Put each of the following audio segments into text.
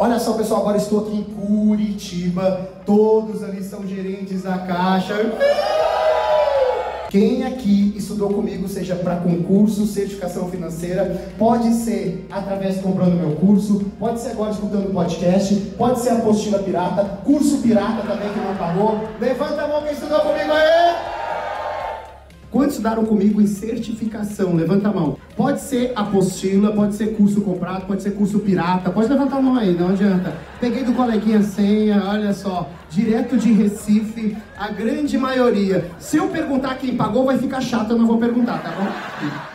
Olha só, pessoal, agora estou aqui em Curitiba. Todos ali são gerentes da Caixa. Quem aqui estudou comigo, seja para concurso, certificação financeira, pode ser através de comprando meu curso, pode ser agora escutando o podcast, pode ser apostila pirata, curso pirata também que não pagou. Levanta a mão quem estudou comigo aí! Quantos estudaram comigo em certificação? Levanta a mão. Pode ser apostila, pode ser curso comprado, pode ser curso pirata. Pode levantar a mão aí, não adianta. Peguei do coleguinha senha, olha só. Direto de Recife, a grande maioria. Se eu perguntar quem pagou, vai ficar chato, eu não vou perguntar, tá bom?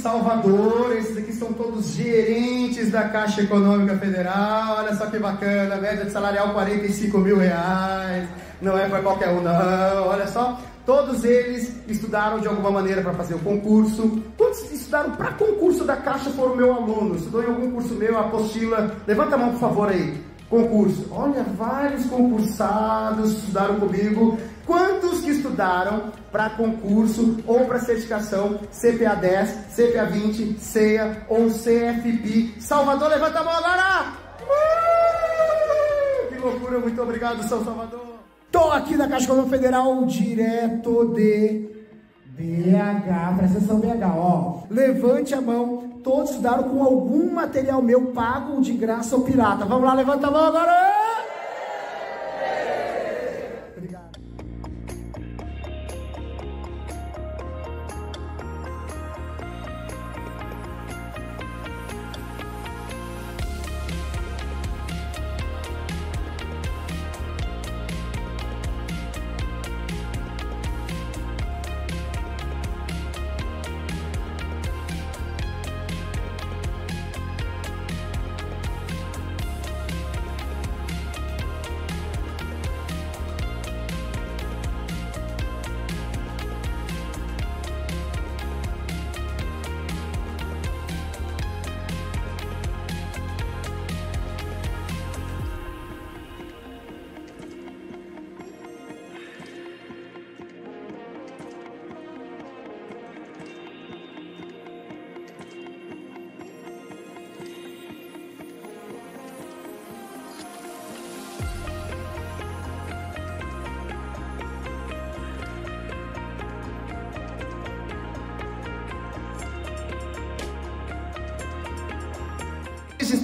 Salvador, esses aqui são todos gerentes da Caixa Econômica Federal, olha só que bacana, média de salarial 45 mil reais, não é para qualquer um não, olha só, todos eles estudaram de alguma maneira para fazer o concurso, todos estudaram para concurso da Caixa foram meu aluno, estudou em algum curso meu, apostila, levanta a mão por favor aí, concurso, olha vários concursados estudaram comigo, Quantos que estudaram para concurso ou para certificação CPA 10, CPA 20, CEA ou CFP? Salvador, levanta a mão, agora! Uh! Que loucura, muito obrigado, São Salvador! Tô aqui da Caixa Econômica Federal, direto de BH, presta atenção BH, ó. Levante a mão, todos estudaram com algum material meu pago de graça ou pirata. Vamos lá, levanta a mão agora!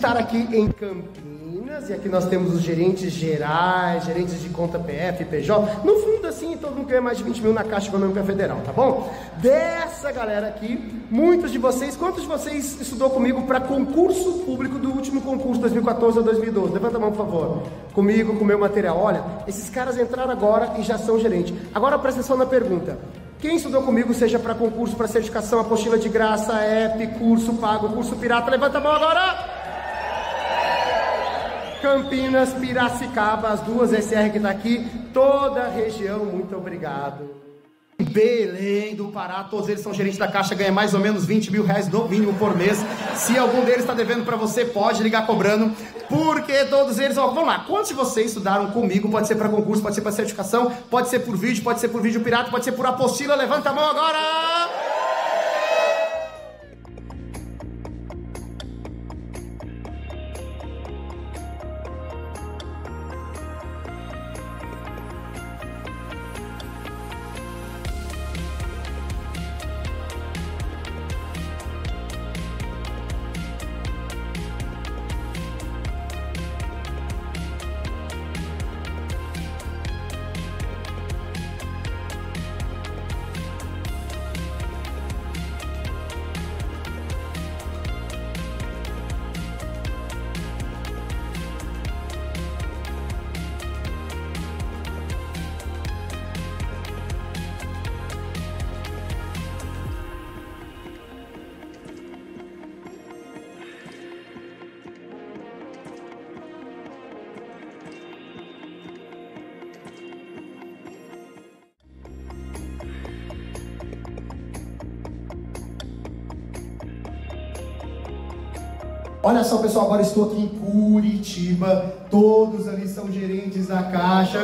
estar aqui em Campinas, e aqui nós temos os gerentes gerais, gerentes de conta PF, PJ, no fundo assim, todo mundo ganha mais de 20 mil na Caixa Econômica Federal, tá bom? Dessa galera aqui, muitos de vocês, quantos de vocês estudou comigo para concurso público do último concurso 2014 a 2012? Levanta a mão, por favor. Comigo, com o meu material. Olha, esses caras entraram agora e já são gerente. Agora presta atenção na pergunta. Quem estudou comigo, seja para concurso, para certificação, apostila de graça, app, curso pago, curso pirata, levanta a mão agora! Campinas, Piracicaba, as duas SR que tá aqui, toda a região, muito obrigado. Belém do Pará, todos eles são gerentes da Caixa, ganha mais ou menos 20 mil reais no mínimo por mês. Se algum deles está devendo para você, pode ligar cobrando, porque todos eles, ó, vamos lá, quantos de vocês estudaram comigo? Pode ser para concurso, pode ser para certificação, pode ser por vídeo, pode ser por vídeo pirata, pode ser por apostila, levanta a mão agora! só, pessoal, agora estou aqui em Curitiba. Todos ali são gerentes da Caixa.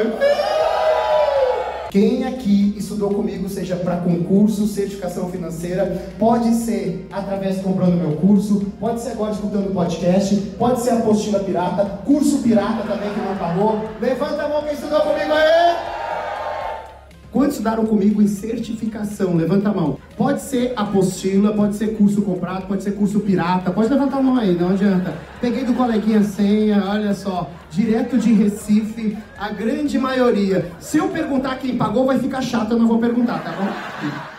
Quem aqui estudou comigo, seja para concurso, certificação financeira, pode ser através de comprando meu curso, pode ser agora escutando podcast, pode ser apostila pirata, curso pirata também que não pagou. Levanta a mão quem estudou comigo aí! Quantos estudaram comigo em certificação? Levanta a mão. Pode ser apostila, pode ser curso comprado, pode ser curso pirata, pode levantar a mão aí, não adianta. Peguei do coleguinha senha, olha só, direto de Recife, a grande maioria. Se eu perguntar quem pagou, vai ficar chato, eu não vou perguntar, tá bom?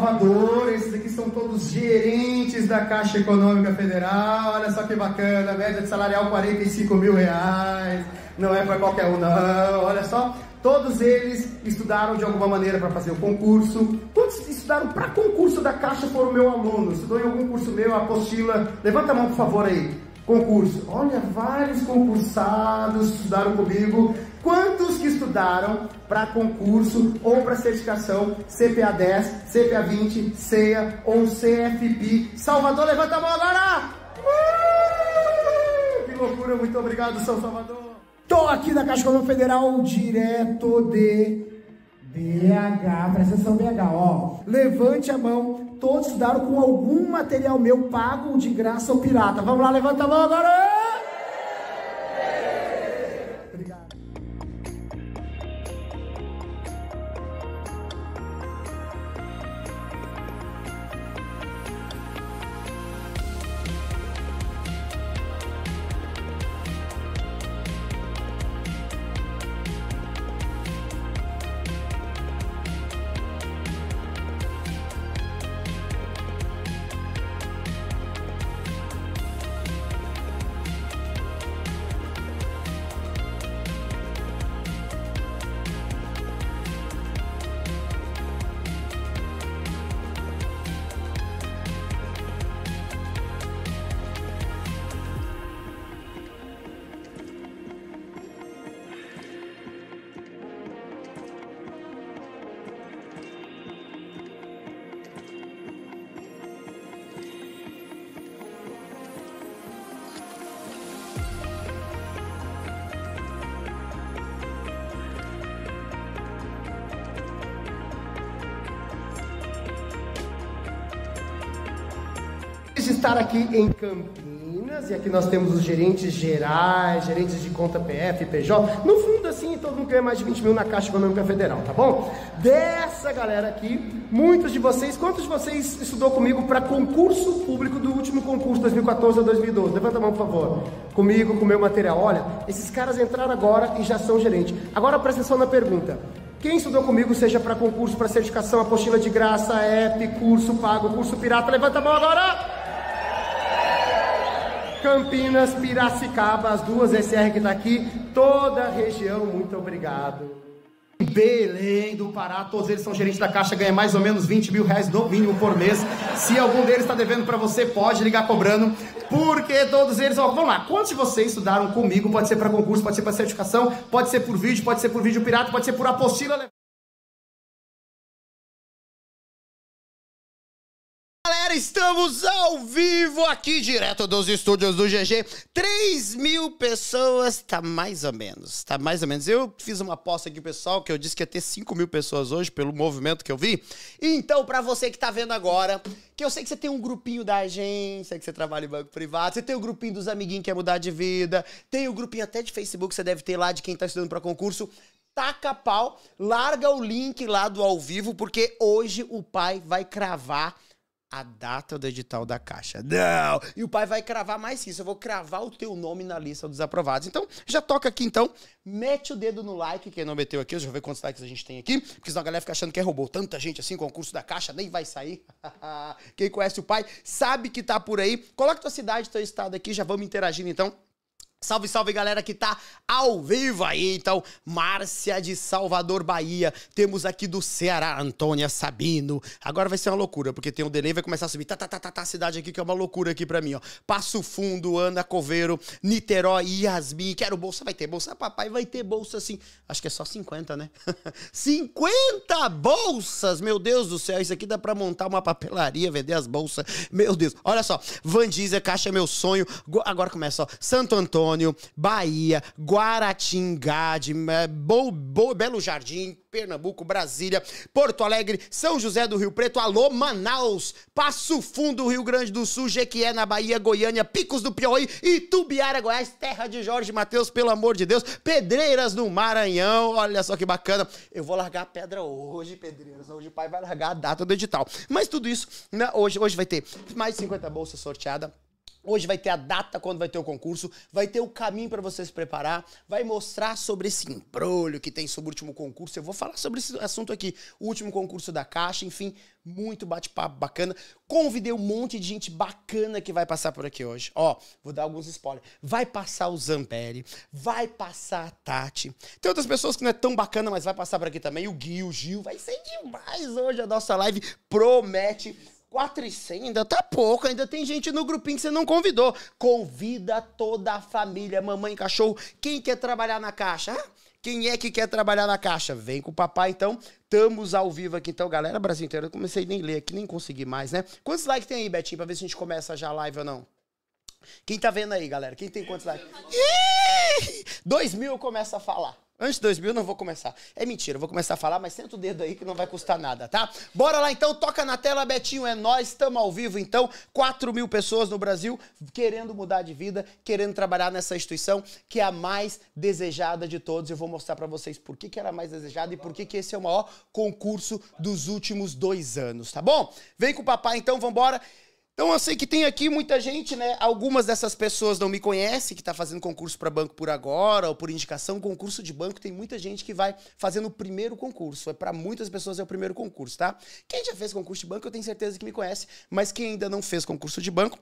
Salvador, esses aqui são todos gerentes da Caixa Econômica Federal, olha só que bacana, média de salarial 45 mil reais, não é para qualquer um não, olha só, todos eles estudaram de alguma maneira para fazer o concurso, quantos estudaram para concurso da Caixa foram meu aluno, estudou em algum curso meu, apostila, levanta a mão por favor aí, concurso, olha, vários concursados estudaram comigo, quantos que estudaram para concurso ou para certificação CPA 10, CPA 20, CEA ou CFP. Salvador, levanta a mão agora! Uh! Que loucura, muito obrigado, São Salvador! Tô aqui da Caixa Econômica Federal, direto de BH, presta atenção BH, ó. Levante a mão, todos estudaram com algum material meu pago de graça ou pirata. Vamos lá, levanta a mão agora! estar aqui em Campinas, e aqui nós temos os gerentes gerais, gerentes de conta PF, PJ, no fundo assim, todo mundo ganha mais de 20 mil na Caixa Econômica Federal, tá bom? Dessa galera aqui, muitos de vocês, quantos de vocês estudou comigo para concurso público do último concurso 2014 a 2012? Levanta a mão, por favor. Comigo, com o meu material. Olha, esses caras entraram agora e já são gerente. Agora presta atenção na pergunta. Quem estudou comigo, seja para concurso, para certificação, apostila de graça, app, curso pago, curso pirata, levanta a mão agora! Campinas, Piracicaba, as duas SR que está aqui, toda a região, muito obrigado. Belém do Pará, todos eles são gerentes da Caixa, ganha mais ou menos 20 mil reais no mínimo por mês. Se algum deles está devendo para você, pode ligar cobrando, porque todos eles, ó, vamos lá, quantos de vocês estudaram comigo? Pode ser para concurso, pode ser para certificação, pode ser por vídeo, pode ser por vídeo pirata, pode ser por apostila. Estamos ao vivo aqui, direto dos estúdios do GG. 3 mil pessoas, tá mais ou menos, tá mais ou menos. Eu fiz uma aposta aqui, pessoal, que eu disse que ia ter 5 mil pessoas hoje, pelo movimento que eu vi. Então, para você que tá vendo agora, que eu sei que você tem um grupinho da agência, que você trabalha em banco privado, você tem o um grupinho dos amiguinhos que quer mudar de vida, tem o um grupinho até de Facebook que você deve ter lá de quem tá estudando para concurso taca pau, larga o link lá do ao vivo, porque hoje o pai vai cravar a data do edital da Caixa. Não! E o pai vai cravar mais que isso. Eu vou cravar o teu nome na lista dos aprovados. Então, já toca aqui então. Mete o dedo no like, quem não meteu aqui. Deixa eu ver quantos likes a gente tem aqui. Porque senão a galera fica achando que é roubou Tanta gente assim, concurso da Caixa, nem vai sair. quem conhece o pai sabe que tá por aí. Coloca tua cidade, teu estado aqui. Já vamos interagindo então. Salve, salve galera que tá ao vivo aí, então, Márcia de Salvador, Bahia, temos aqui do Ceará, Antônia Sabino, agora vai ser uma loucura, porque tem um delay, vai começar a subir, tá, tá, tá, tá, tá, cidade aqui que é uma loucura aqui pra mim, ó, Passo Fundo, Ana Coveiro, Niterói, Yasmin, quero bolsa, vai ter bolsa, papai, vai ter bolsa sim, acho que é só 50, né? 50 bolsas, meu Deus do céu, isso aqui dá pra montar uma papelaria, vender as bolsas, meu Deus, olha só, Diesel, Caixa é meu sonho, agora começa, ó, Santo Antônio, Antônio, Bahia, Guaratinga, de, Bo, eh, Bo, Belo Jardim, Pernambuco, Brasília, Porto Alegre, São José do Rio Preto, alô, Manaus, Passo Fundo, Rio Grande do Sul, Jequié, na Bahia, Goiânia, Picos do Piauí, Itubiara, Goiás, terra de Jorge Matheus, pelo amor de Deus, Pedreiras do Maranhão, olha só que bacana. Eu vou largar a pedra hoje, Pedreiras, hoje o pai vai largar a data do edital. Mas tudo isso, né, hoje, hoje vai ter mais 50 bolsas sorteadas Hoje vai ter a data quando vai ter o concurso, vai ter o caminho para você se preparar, vai mostrar sobre esse embrulho que tem sobre o último concurso. Eu vou falar sobre esse assunto aqui, o último concurso da Caixa, enfim, muito bate-papo bacana. Convidei um monte de gente bacana que vai passar por aqui hoje. Ó, vou dar alguns spoilers. Vai passar o Zamperi, vai passar a Tati. Tem outras pessoas que não é tão bacana, mas vai passar por aqui também. O Gui, o Gil, vai ser demais hoje a nossa live. Promete 100 ainda tá pouco, ainda tem gente no grupinho que você não convidou. Convida toda a família, mamãe, cachorro, quem quer trabalhar na caixa? Quem é que quer trabalhar na caixa? Vem com o papai, então. Estamos ao vivo aqui, então, galera. Brasil inteiro, eu comecei nem ler aqui, nem consegui mais, né? Quantos likes tem aí, Betinho, pra ver se a gente começa já a live ou não? Quem tá vendo aí, galera? Quem tem quantos likes? 2 Dois mil eu começo a falar. Antes de 2000 não vou começar. É mentira, vou começar a falar, mas senta o dedo aí que não vai custar nada, tá? Bora lá então, toca na tela, Betinho, é nós, estamos ao vivo então. 4 mil pessoas no Brasil querendo mudar de vida, querendo trabalhar nessa instituição que é a mais desejada de todos. Eu vou mostrar para vocês por que, que era a mais desejada e por que, que esse é o maior concurso dos últimos dois anos, tá bom? Vem com o papai então, vambora. embora. Então eu sei que tem aqui muita gente, né? Algumas dessas pessoas não me conhecem, que está fazendo concurso para banco por agora ou por indicação. Concurso de banco tem muita gente que vai fazendo o primeiro concurso. É para muitas pessoas é o primeiro concurso, tá? Quem já fez concurso de banco, eu tenho certeza que me conhece, mas quem ainda não fez concurso de banco,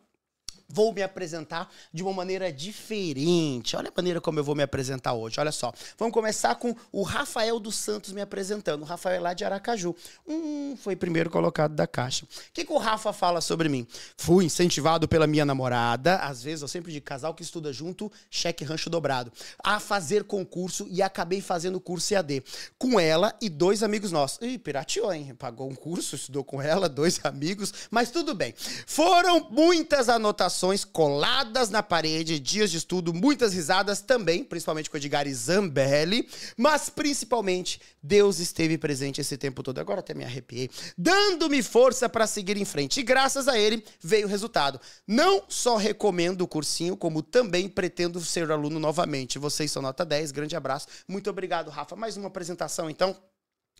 vou me apresentar de uma maneira diferente. Olha a maneira como eu vou me apresentar hoje. Olha só. Vamos começar com o Rafael dos Santos me apresentando. O Rafael é lá de Aracaju. Hum, foi primeiro colocado da caixa. O que, que o Rafa fala sobre mim? Fui incentivado pela minha namorada, às vezes eu sempre de casal que estuda junto, cheque rancho dobrado, a fazer concurso e acabei fazendo curso EAD. Com ela e dois amigos nossos. Ih, pirateou, hein? Pagou um curso, estudou com ela, dois amigos, mas tudo bem. Foram muitas anotações anotações coladas na parede, dias de estudo, muitas risadas também, principalmente com o Edgar Zambelli, mas principalmente Deus esteve presente esse tempo todo. Agora até me arrepiei, dando-me força para seguir em frente. E graças a ele veio o resultado. Não só recomendo o cursinho, como também pretendo ser aluno novamente. Vocês são nota 10, grande abraço. Muito obrigado, Rafa. Mais uma apresentação então.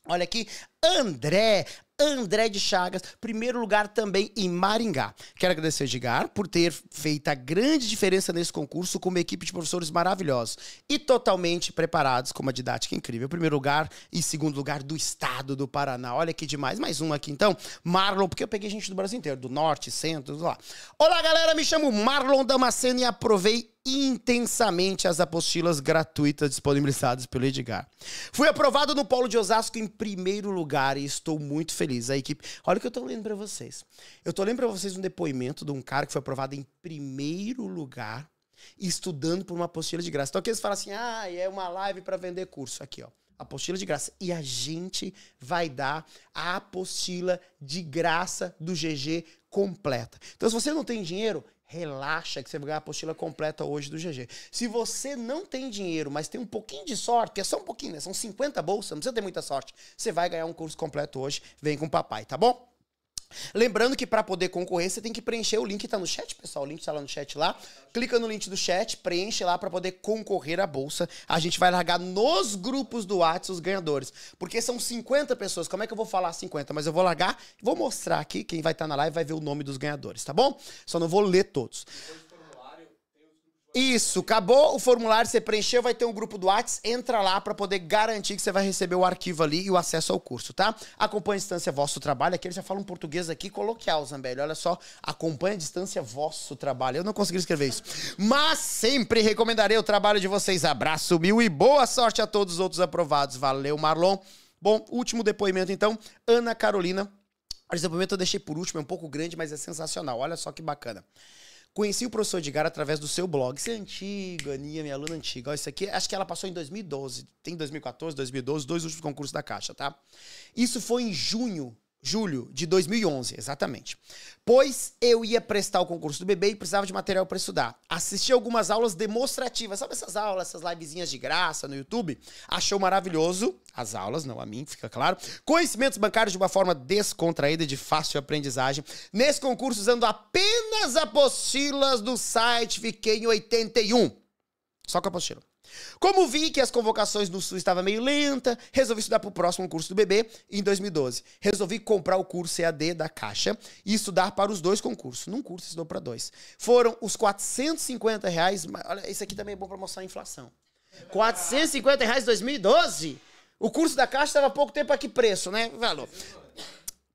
Olha aqui, André, André de Chagas, primeiro lugar também em Maringá. Quero agradecer a Edgar por ter feito a grande diferença nesse concurso com uma equipe de professores maravilhosos e totalmente preparados com uma didática incrível. Primeiro lugar e segundo lugar do estado do Paraná. Olha que demais. Mais um aqui então. Marlon, porque eu peguei gente do Brasil inteiro, do norte, centro, lá. Olá, galera, me chamo Marlon Damasceno e aprovei intensamente as apostilas gratuitas disponibilizadas pelo Edgar. Fui aprovado no Polo de Osasco em primeiro lugar e estou muito feliz feliz. A equipe. Olha o que eu tô lendo para vocês. Eu tô lendo para vocês um depoimento de um cara que foi aprovado em primeiro lugar estudando por uma apostila de graça. Então aqui eles falam assim: "Ah, é uma live para vender curso aqui, ó. Apostila de graça. E a gente vai dar a apostila de graça do GG completa. Então, se você não tem dinheiro, relaxa que você vai ganhar a apostila completa hoje do GG. Se você não tem dinheiro, mas tem um pouquinho de sorte, que é só um pouquinho, né? São 50 bolsas, não precisa ter muita sorte. Você vai ganhar um curso completo hoje. Vem com o papai, tá bom? Lembrando que para poder concorrer, você tem que preencher o link que tá no chat, pessoal. O link tá lá no chat lá. Clica no link do chat, preenche lá para poder concorrer à bolsa. A gente vai largar nos grupos do WhatsApp os ganhadores. Porque são 50 pessoas. Como é que eu vou falar 50? Mas eu vou largar, vou mostrar aqui. Quem vai estar tá na live vai ver o nome dos ganhadores, tá bom? Só não vou ler todos. Isso, acabou o formulário, você preencheu, vai ter um grupo do Whats, entra lá para poder garantir que você vai receber o arquivo ali e o acesso ao curso, tá? Acompanhe a distância vosso trabalho, aqui eles já falam um português aqui coloquial, Zambelli, olha só, acompanhe a distância vosso trabalho, eu não consegui escrever isso, mas sempre recomendarei o trabalho de vocês, abraço mil e boa sorte a todos os outros aprovados, valeu Marlon. Bom, último depoimento então, Ana Carolina, o depoimento eu deixei por último, é um pouco grande, mas é sensacional, olha só que bacana. Conheci o professor Edgar através do seu blog. Você é antigo, Aninha, minha aluna antiga. Ó, isso aqui, acho que ela passou em 2012. Tem 2014, 2012, dois últimos concursos da Caixa, tá? Isso foi em junho Julho de 2011, exatamente. Pois eu ia prestar o concurso do bebê e precisava de material para estudar. Assisti algumas aulas demonstrativas, sabe essas aulas, essas livezinhas de graça no YouTube? Achou maravilhoso as aulas, não a mim, fica claro. Conhecimentos bancários de uma forma descontraída e de fácil aprendizagem. Nesse concurso, usando apenas apostilas do site, fiquei em 81. Só com apostila. Como vi que as convocações do Sul estavam meio lenta, resolvi estudar para o próximo curso do BB em 2012. Resolvi comprar o curso EAD da Caixa e estudar para os dois concursos. Num curso estudou para dois. Foram os 450 reais. Olha, isso aqui também é bom para mostrar a inflação. 450 reais em 2012? O curso da Caixa estava há pouco tempo a que preço, né? Valor.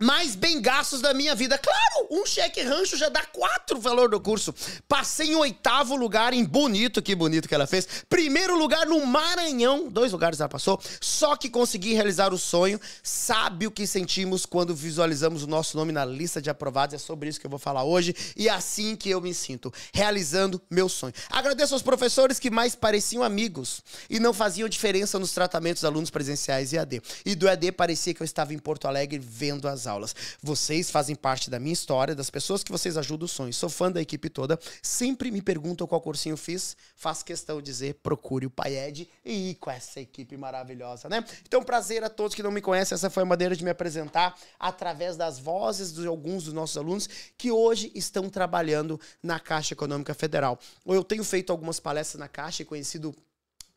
Mais bem gastos da minha vida. Claro, um cheque rancho já dá quatro valor do curso. Passei em oitavo lugar em Bonito, que bonito que ela fez. Primeiro lugar no Maranhão, dois lugares ela passou. Só que consegui realizar o sonho. Sabe o que sentimos quando visualizamos o nosso nome na lista de aprovados? É sobre isso que eu vou falar hoje. E é assim que eu me sinto, realizando meu sonho. Agradeço aos professores que mais pareciam amigos e não faziam diferença nos tratamentos dos alunos presenciais e AD. E do AD parecia que eu estava em Porto Alegre vendo as aulas. Vocês fazem parte da minha história das pessoas que vocês ajudam, sonhos. Sou fã da equipe toda. Sempre me perguntam qual cursinho fiz. faz questão de dizer, procure o Paiede e ir com essa equipe maravilhosa, né? Então, prazer a todos que não me conhecem. Essa foi a maneira de me apresentar através das vozes de alguns dos nossos alunos que hoje estão trabalhando na Caixa Econômica Federal. Eu tenho feito algumas palestras na Caixa e conhecido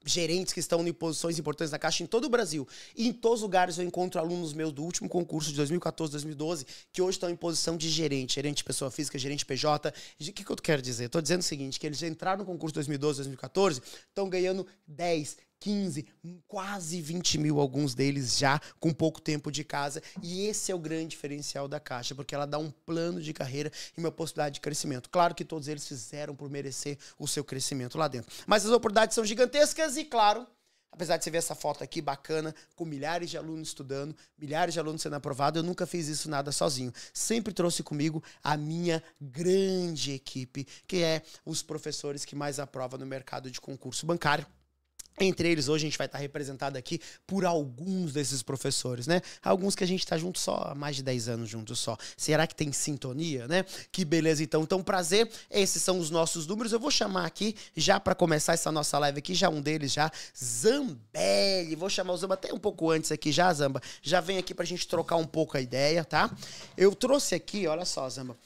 gerentes que estão em posições importantes na Caixa em todo o Brasil. E em todos os lugares eu encontro alunos meus do último concurso de 2014, 2012, que hoje estão em posição de gerente, gerente de pessoa física, gerente PJ. O que, que eu quero dizer? Estou dizendo o seguinte, que eles entraram no concurso de 2012, 2014, estão ganhando 10, 15, quase 20 mil, alguns deles já com pouco tempo de casa. E esse é o grande diferencial da Caixa, porque ela dá um plano de carreira e uma possibilidade de crescimento. Claro que todos eles fizeram por merecer o seu crescimento lá dentro. Mas as oportunidades são gigantescas e, claro, apesar de você ver essa foto aqui bacana, com milhares de alunos estudando, milhares de alunos sendo aprovados, eu nunca fiz isso nada sozinho. Sempre trouxe comigo a minha grande equipe, que é os professores que mais aprovam no mercado de concurso bancário. Entre eles, hoje a gente vai estar representado aqui por alguns desses professores, né? Alguns que a gente está junto só há mais de 10 anos juntos só. Será que tem sintonia, né? Que beleza, então. Então, prazer. Esses são os nossos números. Eu vou chamar aqui, já para começar essa nossa live aqui, já um deles já, Zambelli. Vou chamar o Zamba até um pouco antes aqui já, Zamba. Já vem aqui para a gente trocar um pouco a ideia, tá? Eu trouxe aqui, olha só, Zamba,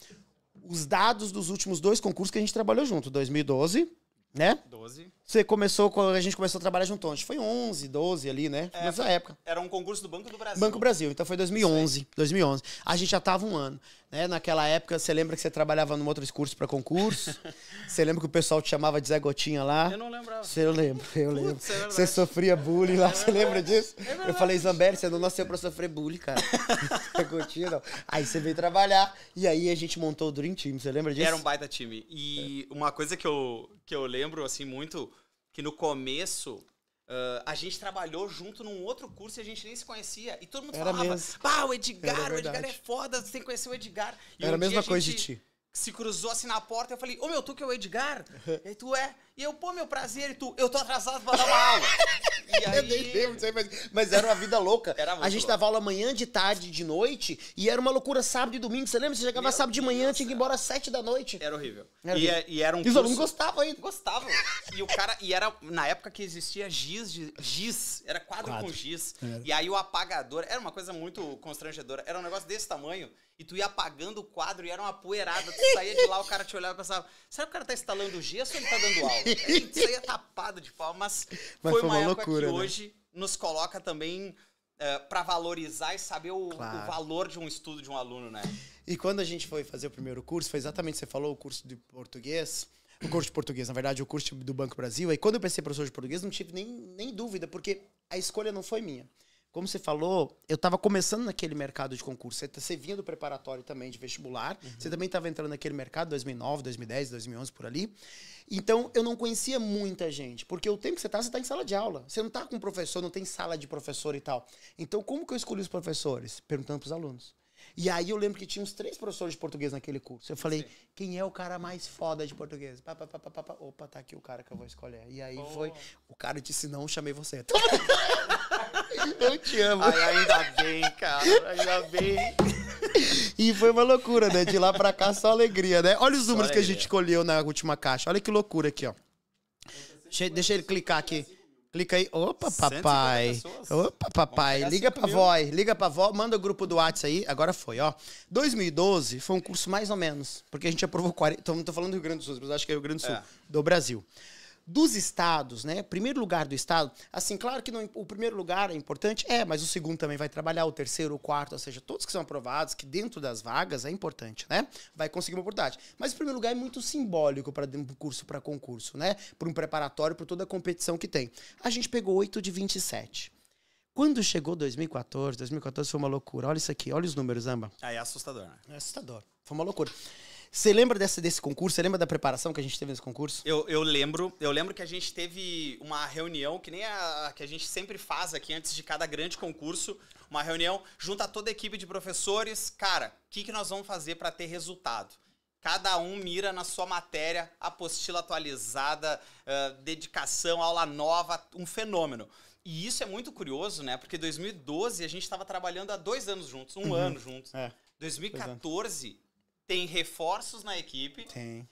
os dados dos últimos dois concursos que a gente trabalhou junto, 2012, né? 12. Você começou, quando a gente começou a trabalhar junto, Foi 11, 12 ali, né? É, Nessa época. Era um concurso do Banco do Brasil. Banco Brasil, então foi 2011, 2011. A gente já tava um ano, né? Naquela época, você lembra que você trabalhava num outro curso para concurso? você lembra que o pessoal te chamava de Zé Gotinha lá? Eu não lembrava. Você eu lembro, eu lembro. Putz, é você sofria bullying lá, é você lembra disso? É eu falei, Zambelli, você não nasceu para sofrer bullying, cara. Zé Gotinha, não. Aí você veio trabalhar e aí a gente montou o Dream Team, você lembra disso? Era um baita time. E uma coisa que eu, que eu lembro, assim, muito que no começo uh, a gente trabalhou junto num outro curso e a gente nem se conhecia. E todo mundo Era falava, pá, o Edgar, o Edgar é foda, você tem que conhecer o Edgar. E Era um a mesma coisa a de ti. Se cruzou assim na porta, eu falei, ô meu, tu que é o Edgar? e tu é. E eu, pô, meu prazer, e tu, eu tô atrasado pra dar uma aula. E aí... Eu nem lembro, sei, mas, era uma vida louca. Era a gente louco. dava aula amanhã, de tarde, de noite, e era uma loucura sábado e domingo. Você lembra? Você chegava meu sábado de manhã, Deus tinha que ir embora às sete da noite. Era horrível. Era e, é- horrível. e, era um. E os alunos gostavam ainda. Gostavam. E o cara. E era na época que existia giz, giz era quadro, quadro. com giz. E aí o apagador. Era uma coisa muito constrangedora. Era um negócio desse tamanho e tu ia apagando o quadro e era uma poeirada. Tu saía de lá, o cara te olhava e pensava: será que o cara tá instalando giz ou ele tá dando aula? saía tapado de pau, mas, mas foi, foi, uma, uma loucura, que né? hoje nos coloca também uh, eh, para valorizar e saber o, claro. o, valor de um estudo de um aluno, né? E quando a gente foi fazer o primeiro curso, foi exatamente o que você falou, o curso de português o curso de português, na verdade, o curso do Banco Brasil. Aí quando eu pensei em professor de português, não tive nem, nem dúvida, porque a escolha não foi minha como você falou, eu estava começando naquele mercado de concurso. Tá, você, vinha do preparatório também, de vestibular. Uhum. Você também estava entrando naquele mercado, 2009, 2010, 2011, por ali. Então, eu não conhecia muita gente. Porque o tempo que você está, você está em sala de aula. Você não está com professor, não tem sala de professor e tal. Então, como que eu escolhi os professores? Perguntando pros alunos. E aí eu lembro que tinha uns três professores de português naquele curso. Eu falei, Sim. quem é o cara mais foda de português? pá, pá, pá, pá, pá. Opa, tá aqui o cara que eu vou escolher. E aí oh. foi, o cara disse não, chamei você. Então, Eu te amo. Ai, ainda bem, cara. Ainda bem. E foi uma loucura, né? De lá pra cá, só alegria, né? Olha os números que a gente escolheu na última caixa. Olha que loucura aqui, ó. Deixa, ele clicar aqui. Clica aí. Opa, papai. Opa, papai. Liga pra vó. Liga pra vó. Manda o grupo do WhatsApp aí. Agora foi, ó. 2012 foi um curso mais ou menos. Porque a gente aprovou 40. Tô, tô falando do Rio Grande do Sul, mas acho que é o Rio Grande do Sul. É. Do Brasil dos estados, né? Primeiro lugar do estado, assim, claro que não, o primeiro lugar é importante, é, mas o segundo também vai trabalhar, o terceiro, o quarto, ou seja, todos que são aprovados, que dentro das vagas é importante, né? Vai conseguir uma oportunidade. Mas o primeiro lugar é muito simbólico para um curso para concurso, né? Para um preparatório, para toda a competição que tem. A gente pegou 8 de 27. Quando chegou 2014, 2014 foi uma loucura. Olha isso aqui, olha os números, Amba. Aí é assustador, né? É assustador. Foi uma loucura. Você lembra desse, desse concurso? Você lembra da preparação que a gente teve nesse concurso? Eu, eu lembro. Eu lembro que a gente teve uma reunião, que nem a, que a gente sempre faz aqui antes de cada grande concurso. Uma reunião, junta toda a equipe de professores. Cara, o que, que nós vamos fazer para ter resultado? Cada um mira na sua matéria, apostila atualizada, uh, dedicação, aula nova, um fenômeno. E isso é muito curioso, né? Porque 2012 a gente estava trabalhando há dois anos juntos, um uhum. ano juntos. É. 2014 tem reforços na equipe. Tem.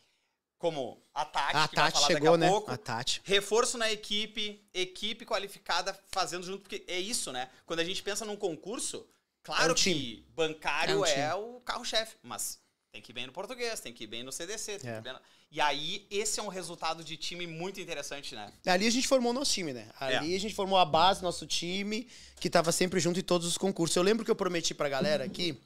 Como a Tati, ah, a que Tati vai falar chegou, daqui a né? pouco. A Tati. Reforço na equipe, equipe qualificada fazendo junto, porque é isso, né? Quando a gente pensa num concurso, claro é um que bancário é, um é o carro-chefe, mas tem que ir bem no português, tem que ir bem no CDC. É. Bem no... E aí, esse é um resultado de time muito interessante, né? Ali a gente formou nosso time, né? É. Ali é. a gente formou a base, nosso time, que estava sempre junto em todos os concursos. Eu lembro que eu prometi pra galera aqui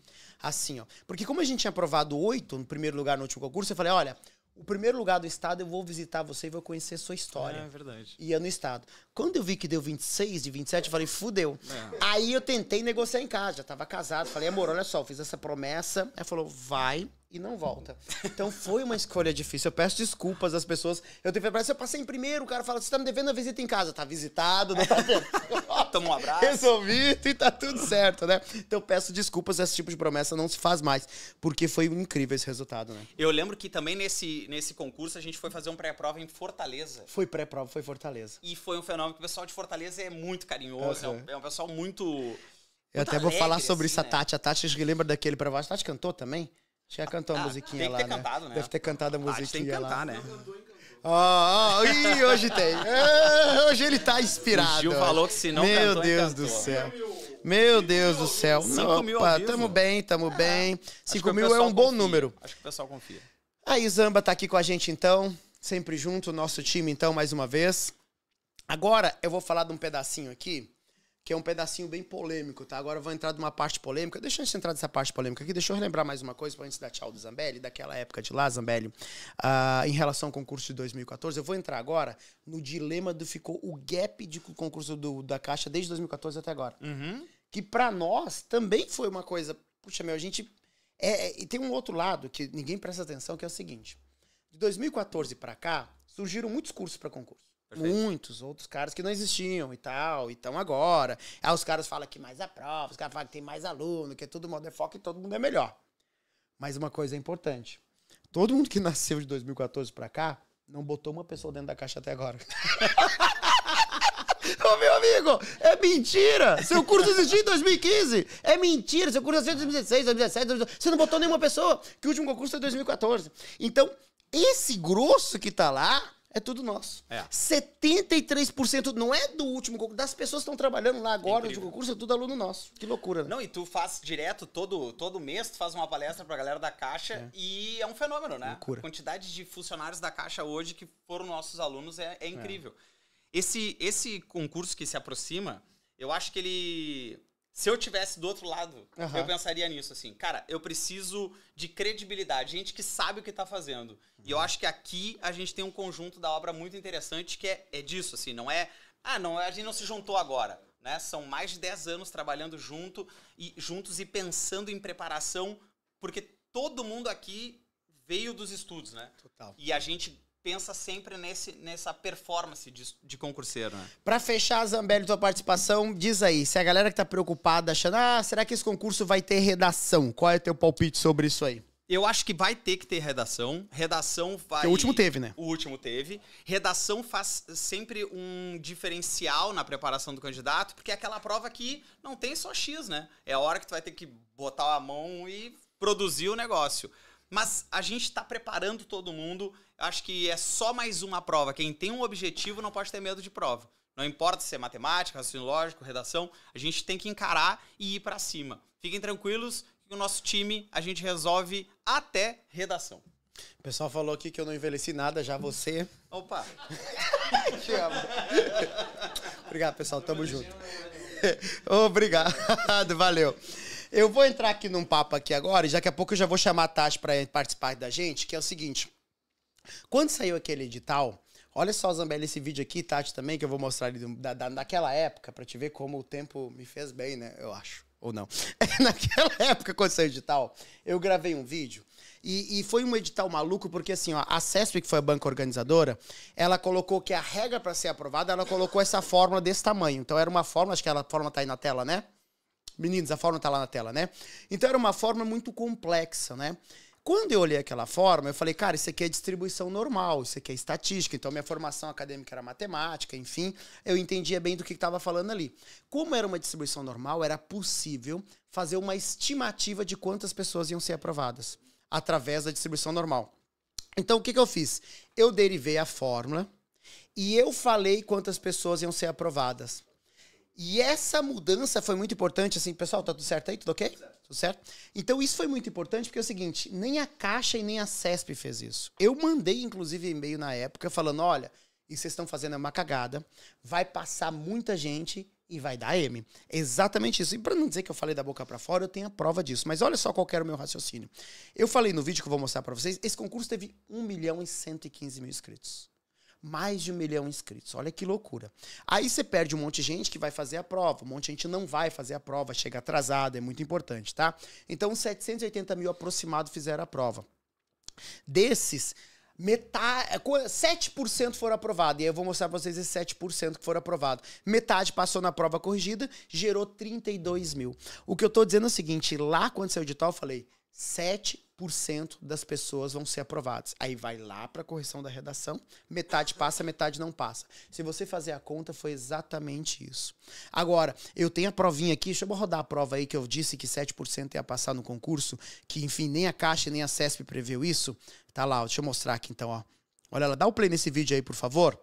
assim, ó. Porque como a gente tinha aprovado oito no primeiro lugar no último concurso, eu falei, olha, o primeiro lugar do estado eu vou visitar você e vou conhecer sua história. É, é verdade. Ia é no estado. Quando eu vi que deu 26 de 27, eu falei, fudeu. É. Aí eu tentei negociar em casa, já tava casado. Falei, amor, olha só, eu fiz essa promessa. Ela falou, vai e não volta. Então foi uma escolha difícil. Eu peço desculpas às pessoas. Eu eu passei em primeiro, o cara fala: você tá me devendo a visita em casa. Tá visitado, não tá devendo. Toma um abraço. Resolvido e tá tudo certo, né? Então peço desculpas, esse tipo de promessa não se faz mais. Porque foi incrível esse resultado, né? Eu lembro que também nesse, nesse concurso a gente foi fazer um pré-prova em Fortaleza. Foi pré-prova, foi Fortaleza. E foi um fenômeno que o pessoal de Fortaleza é muito carinhoso, uhum. é, um, é. é um pessoal muito. Eu até alegre, vou falar sobre assim, isso, a né? Tati. A Tati lembra daquele pra baixo. A Tati cantou também? Tinha cantado a ah, musiquinha lá, né? Cantado, né? Deve ter cantado a musiquinha ah, tem que Cantar, né? Ó, oh, ah, ah, hoje tem. É, hoje ele tá inspirado. O Gil falou que se não Meu Deus do céu. Meu Deus do céu. 5 mil tamo bem, tamo é, bem. 5 mil é um bom número. Acho que o pessoal confia. Aí Zamba tá aqui com a gente então, sempre junto, nosso time então, mais uma vez. Agora eu vou falar de um pedacinho aqui que é um pedacinho bem polêmico, tá? Agora eu vou entrar numa parte polêmica. Deixa eu entrar nessa parte polêmica aqui. Deixa eu relembrar mais uma coisa para antes da tchau do Zambelli, daquela época de lá, Zambelli, uh, em relação ao concurso de 2014. Eu vou entrar agora no dilema do ficou o gap de concurso do, da Caixa desde 2014 até agora. Uhum. Que para nós também foi uma coisa. Puxa, meu, a gente. É, é, e tem um outro lado que ninguém presta atenção, que é o seguinte: de 2014 para cá, surgiram muitos cursos para concurso. Perfeito. Muitos outros caras que não existiam e tal, e estão agora. Aí ah, os caras falam que mais aprova, é os caras falam que tem mais aluno, que é tudo mundo é foco e todo mundo é melhor. Mas uma coisa é importante: todo mundo que nasceu de 2014 para cá não botou uma pessoa dentro da caixa até agora. Ô, meu amigo, é mentira! Seu curso existiu em 2015! É mentira! Seu curso existiu em 2016, 2017, 2018. Você não botou nenhuma pessoa, que o último concurso foi em 2014. Então, esse grosso que tá lá é tudo nosso. É. 73% não é do último concurso. Das pessoas que estão trabalhando lá agora no concurso, é tudo aluno nosso. Que loucura, né? Não, e tu faz direto, todo, todo mês, tu faz uma palestra pra galera da Caixa é. e é um fenômeno, né? Loucura. A quantidade de funcionários da Caixa hoje que foram nossos alunos é, é, é. incrível. Esse, esse concurso que se aproxima, eu acho que ele se eu tivesse do outro lado, uhum. eu pensaria nisso, assim. Cara, eu preciso de credibilidade, gente que sabe o que tá fazendo. Uhum. E eu acho que aqui a gente tem um conjunto da obra muito interessante que é, é disso, assim. Não é. Ah, não, a gente não se juntou agora. Né? São mais de 10 anos trabalhando junto e juntos e pensando em preparação, porque todo mundo aqui veio dos estudos, né? Total. E a gente pensa sempre nesse, nessa performance de, de concurseiro, né? Pra fechar, Zambelli, tua participação, diz aí, se a galera que tá preocupada, achando, ah, será que esse concurso vai ter redação? Qual é teu palpite sobre isso aí? Eu acho que vai ter que ter redação. Redação vai. O último teve, né? O último teve. Redação faz sempre um diferencial na preparação do candidato, porque é aquela prova que não tem só X, né? É a hora que tu vai ter que botar a mão e produzir o negócio. Mas a gente está preparando todo mundo acho que é só mais uma prova. Quem tem um objetivo não pode ter medo de prova. Não importa se é matemática, raciocínio lógico, redação, a gente tem que encarar e ir para cima. Fiquem tranquilos que o nosso time a gente resolve até redação. O pessoal falou aqui que eu não envelheci nada, já você. Opa! Te amo. Obrigado, pessoal. Tamo junto. Obrigado, valeu. Eu vou entrar aqui num papo aqui agora, e daqui a pouco eu já vou chamar a Tati para participar da gente, que é o seguinte. Quando saiu aquele edital, olha só, Zambelli, esse vídeo aqui, Tati também, que eu vou mostrar ali da, da, daquela época, para te ver como o tempo me fez bem, né? Eu acho. Ou não. Naquela época, quando saiu o edital, eu gravei um vídeo e, e, foi um edital maluco, porque assim, ó, a CESP, que foi a banca organizadora, ela colocou que a regra para ser aprovada, ela colocou essa fórmula desse tamanho. Então era uma fórmula, acho que a fórmula tá aí na tela, né? Meninos, a fórmula tá lá na tela, né? Então era uma fórmula muito complexa, né? Quando eu olhei aquela forma, eu falei, cara, isso aqui é distribuição normal, isso aqui é estatística. Então, minha formação acadêmica era matemática, enfim, eu entendia bem do que estava falando ali. Como era uma distribuição normal, era possível fazer uma estimativa de quantas pessoas iam ser aprovadas através da distribuição normal. Então, o que, que eu fiz? Eu derivei a fórmula e eu falei quantas pessoas iam ser aprovadas. E essa mudança foi muito importante, assim, pessoal, tá tudo certo aí? Tudo ok? Tudo certo. Tudo certo? Então isso foi muito importante porque é o seguinte, nem a Caixa e nem a CESP fez isso. Eu mandei, inclusive, e-mail na época falando, olha, isso vocês estão fazendo é uma cagada, vai passar muita gente e vai dar M. Exatamente isso. E para não dizer que eu falei da boca para fora, eu tenho a prova disso. Mas olha só qual era o meu raciocínio. Eu falei no vídeo que eu vou mostrar para vocês, esse concurso teve 1 milhão e 115 mil inscritos mais de um milhão inscritos. Olha que loucura. Aí você perde um monte de gente que vai fazer a prova, um monte de gente não vai fazer a prova, chega atrasado, é muito importante, tá? Então, 780 mil aproximado fizeram a prova. Desses, metade, 7% é, foram aprovados. E aí eu vou mostrar para vocês esses 7% que foram aprovados. Metade passou na prova corrigida, gerou 32 mil. O que eu estou dizendo é o seguinte, lá quando saiu o edital, eu falei, 7% das pessoas vão ser aprovadas. Aí vai lá para a correção da redação, metade passa, metade não passa. Se você fazer a conta, foi exatamente isso. Agora, eu tenho a provinha aqui, deixa eu rodar a prova aí que eu disse que 7% ia passar no concurso, que enfim, nem a Caixa nem a CESP previu isso. Tá lá, deixa eu mostrar aqui então, ó. Olha lá, dá o um play nesse vídeo aí, por favor.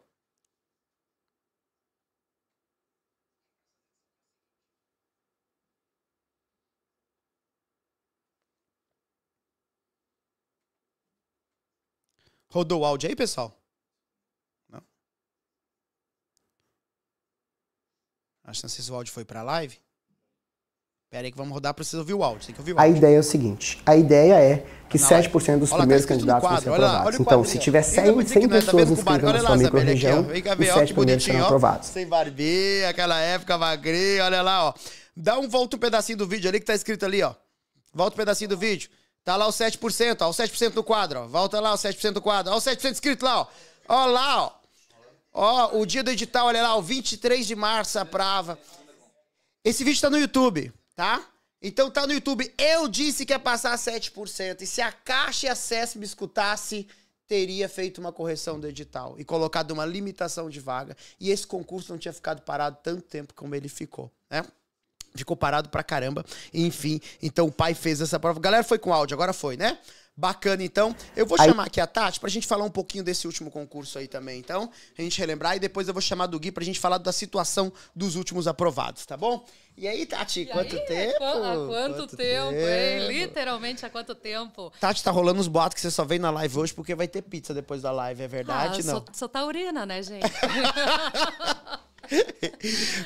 Rodou o áudio aí, pessoal? Não? Acho que sei se o áudio foi pra live. Pera aí que vamos rodar, precisa ouvir o áudio. Tem que ouvir o áudio. A ideia é o seguinte: a ideia é que não, 7% dos olha, primeiros candidatos quadro, vão ser aprovados. Olha então, é lá, olha então, se tiver 100, 100 pessoas inscritas na sua micro-região, os 7 primeiros serão aprovados. Sem barbinha, aquela época magrinha, olha lá, ó. Dá um volta um pedacinho do vídeo ali que tá escrito ali, ó. Volta um pedacinho do vídeo. Tá lá o 7%, ó, o 7% do quadro, ó. Volta lá o 7% do quadro. Ó, o 7% escrito lá, ó. Ó lá, ó. Ó, o dia do edital, olha lá, o 23 de março, a prava. Esse vídeo tá no YouTube, tá? Então tá no YouTube. Eu disse que ia passar 7%. E se a Caixa e a CESP me escutasse, teria feito uma correção do edital e colocado uma limitação de vaga. E esse concurso não tinha ficado parado tanto tempo como ele ficou, né? Ficou parado pra caramba. Enfim, então o pai fez essa prova. Galera, foi com áudio, agora foi, né? Bacana, então. Eu vou aí... chamar aqui a Tati pra gente falar um pouquinho desse último concurso aí também, então. A gente relembrar e depois eu vou chamar do Gui pra gente falar da situação dos últimos aprovados, tá bom? E aí, Tati, e quanto aí? É tempo? Há quanto, quanto tempo, hein? Literalmente há quanto tempo? Tati, tá rolando uns boatos que você só veio na live hoje porque vai ter pizza depois da live, é verdade? Ah, não. Sou, tá taurina, né, gente?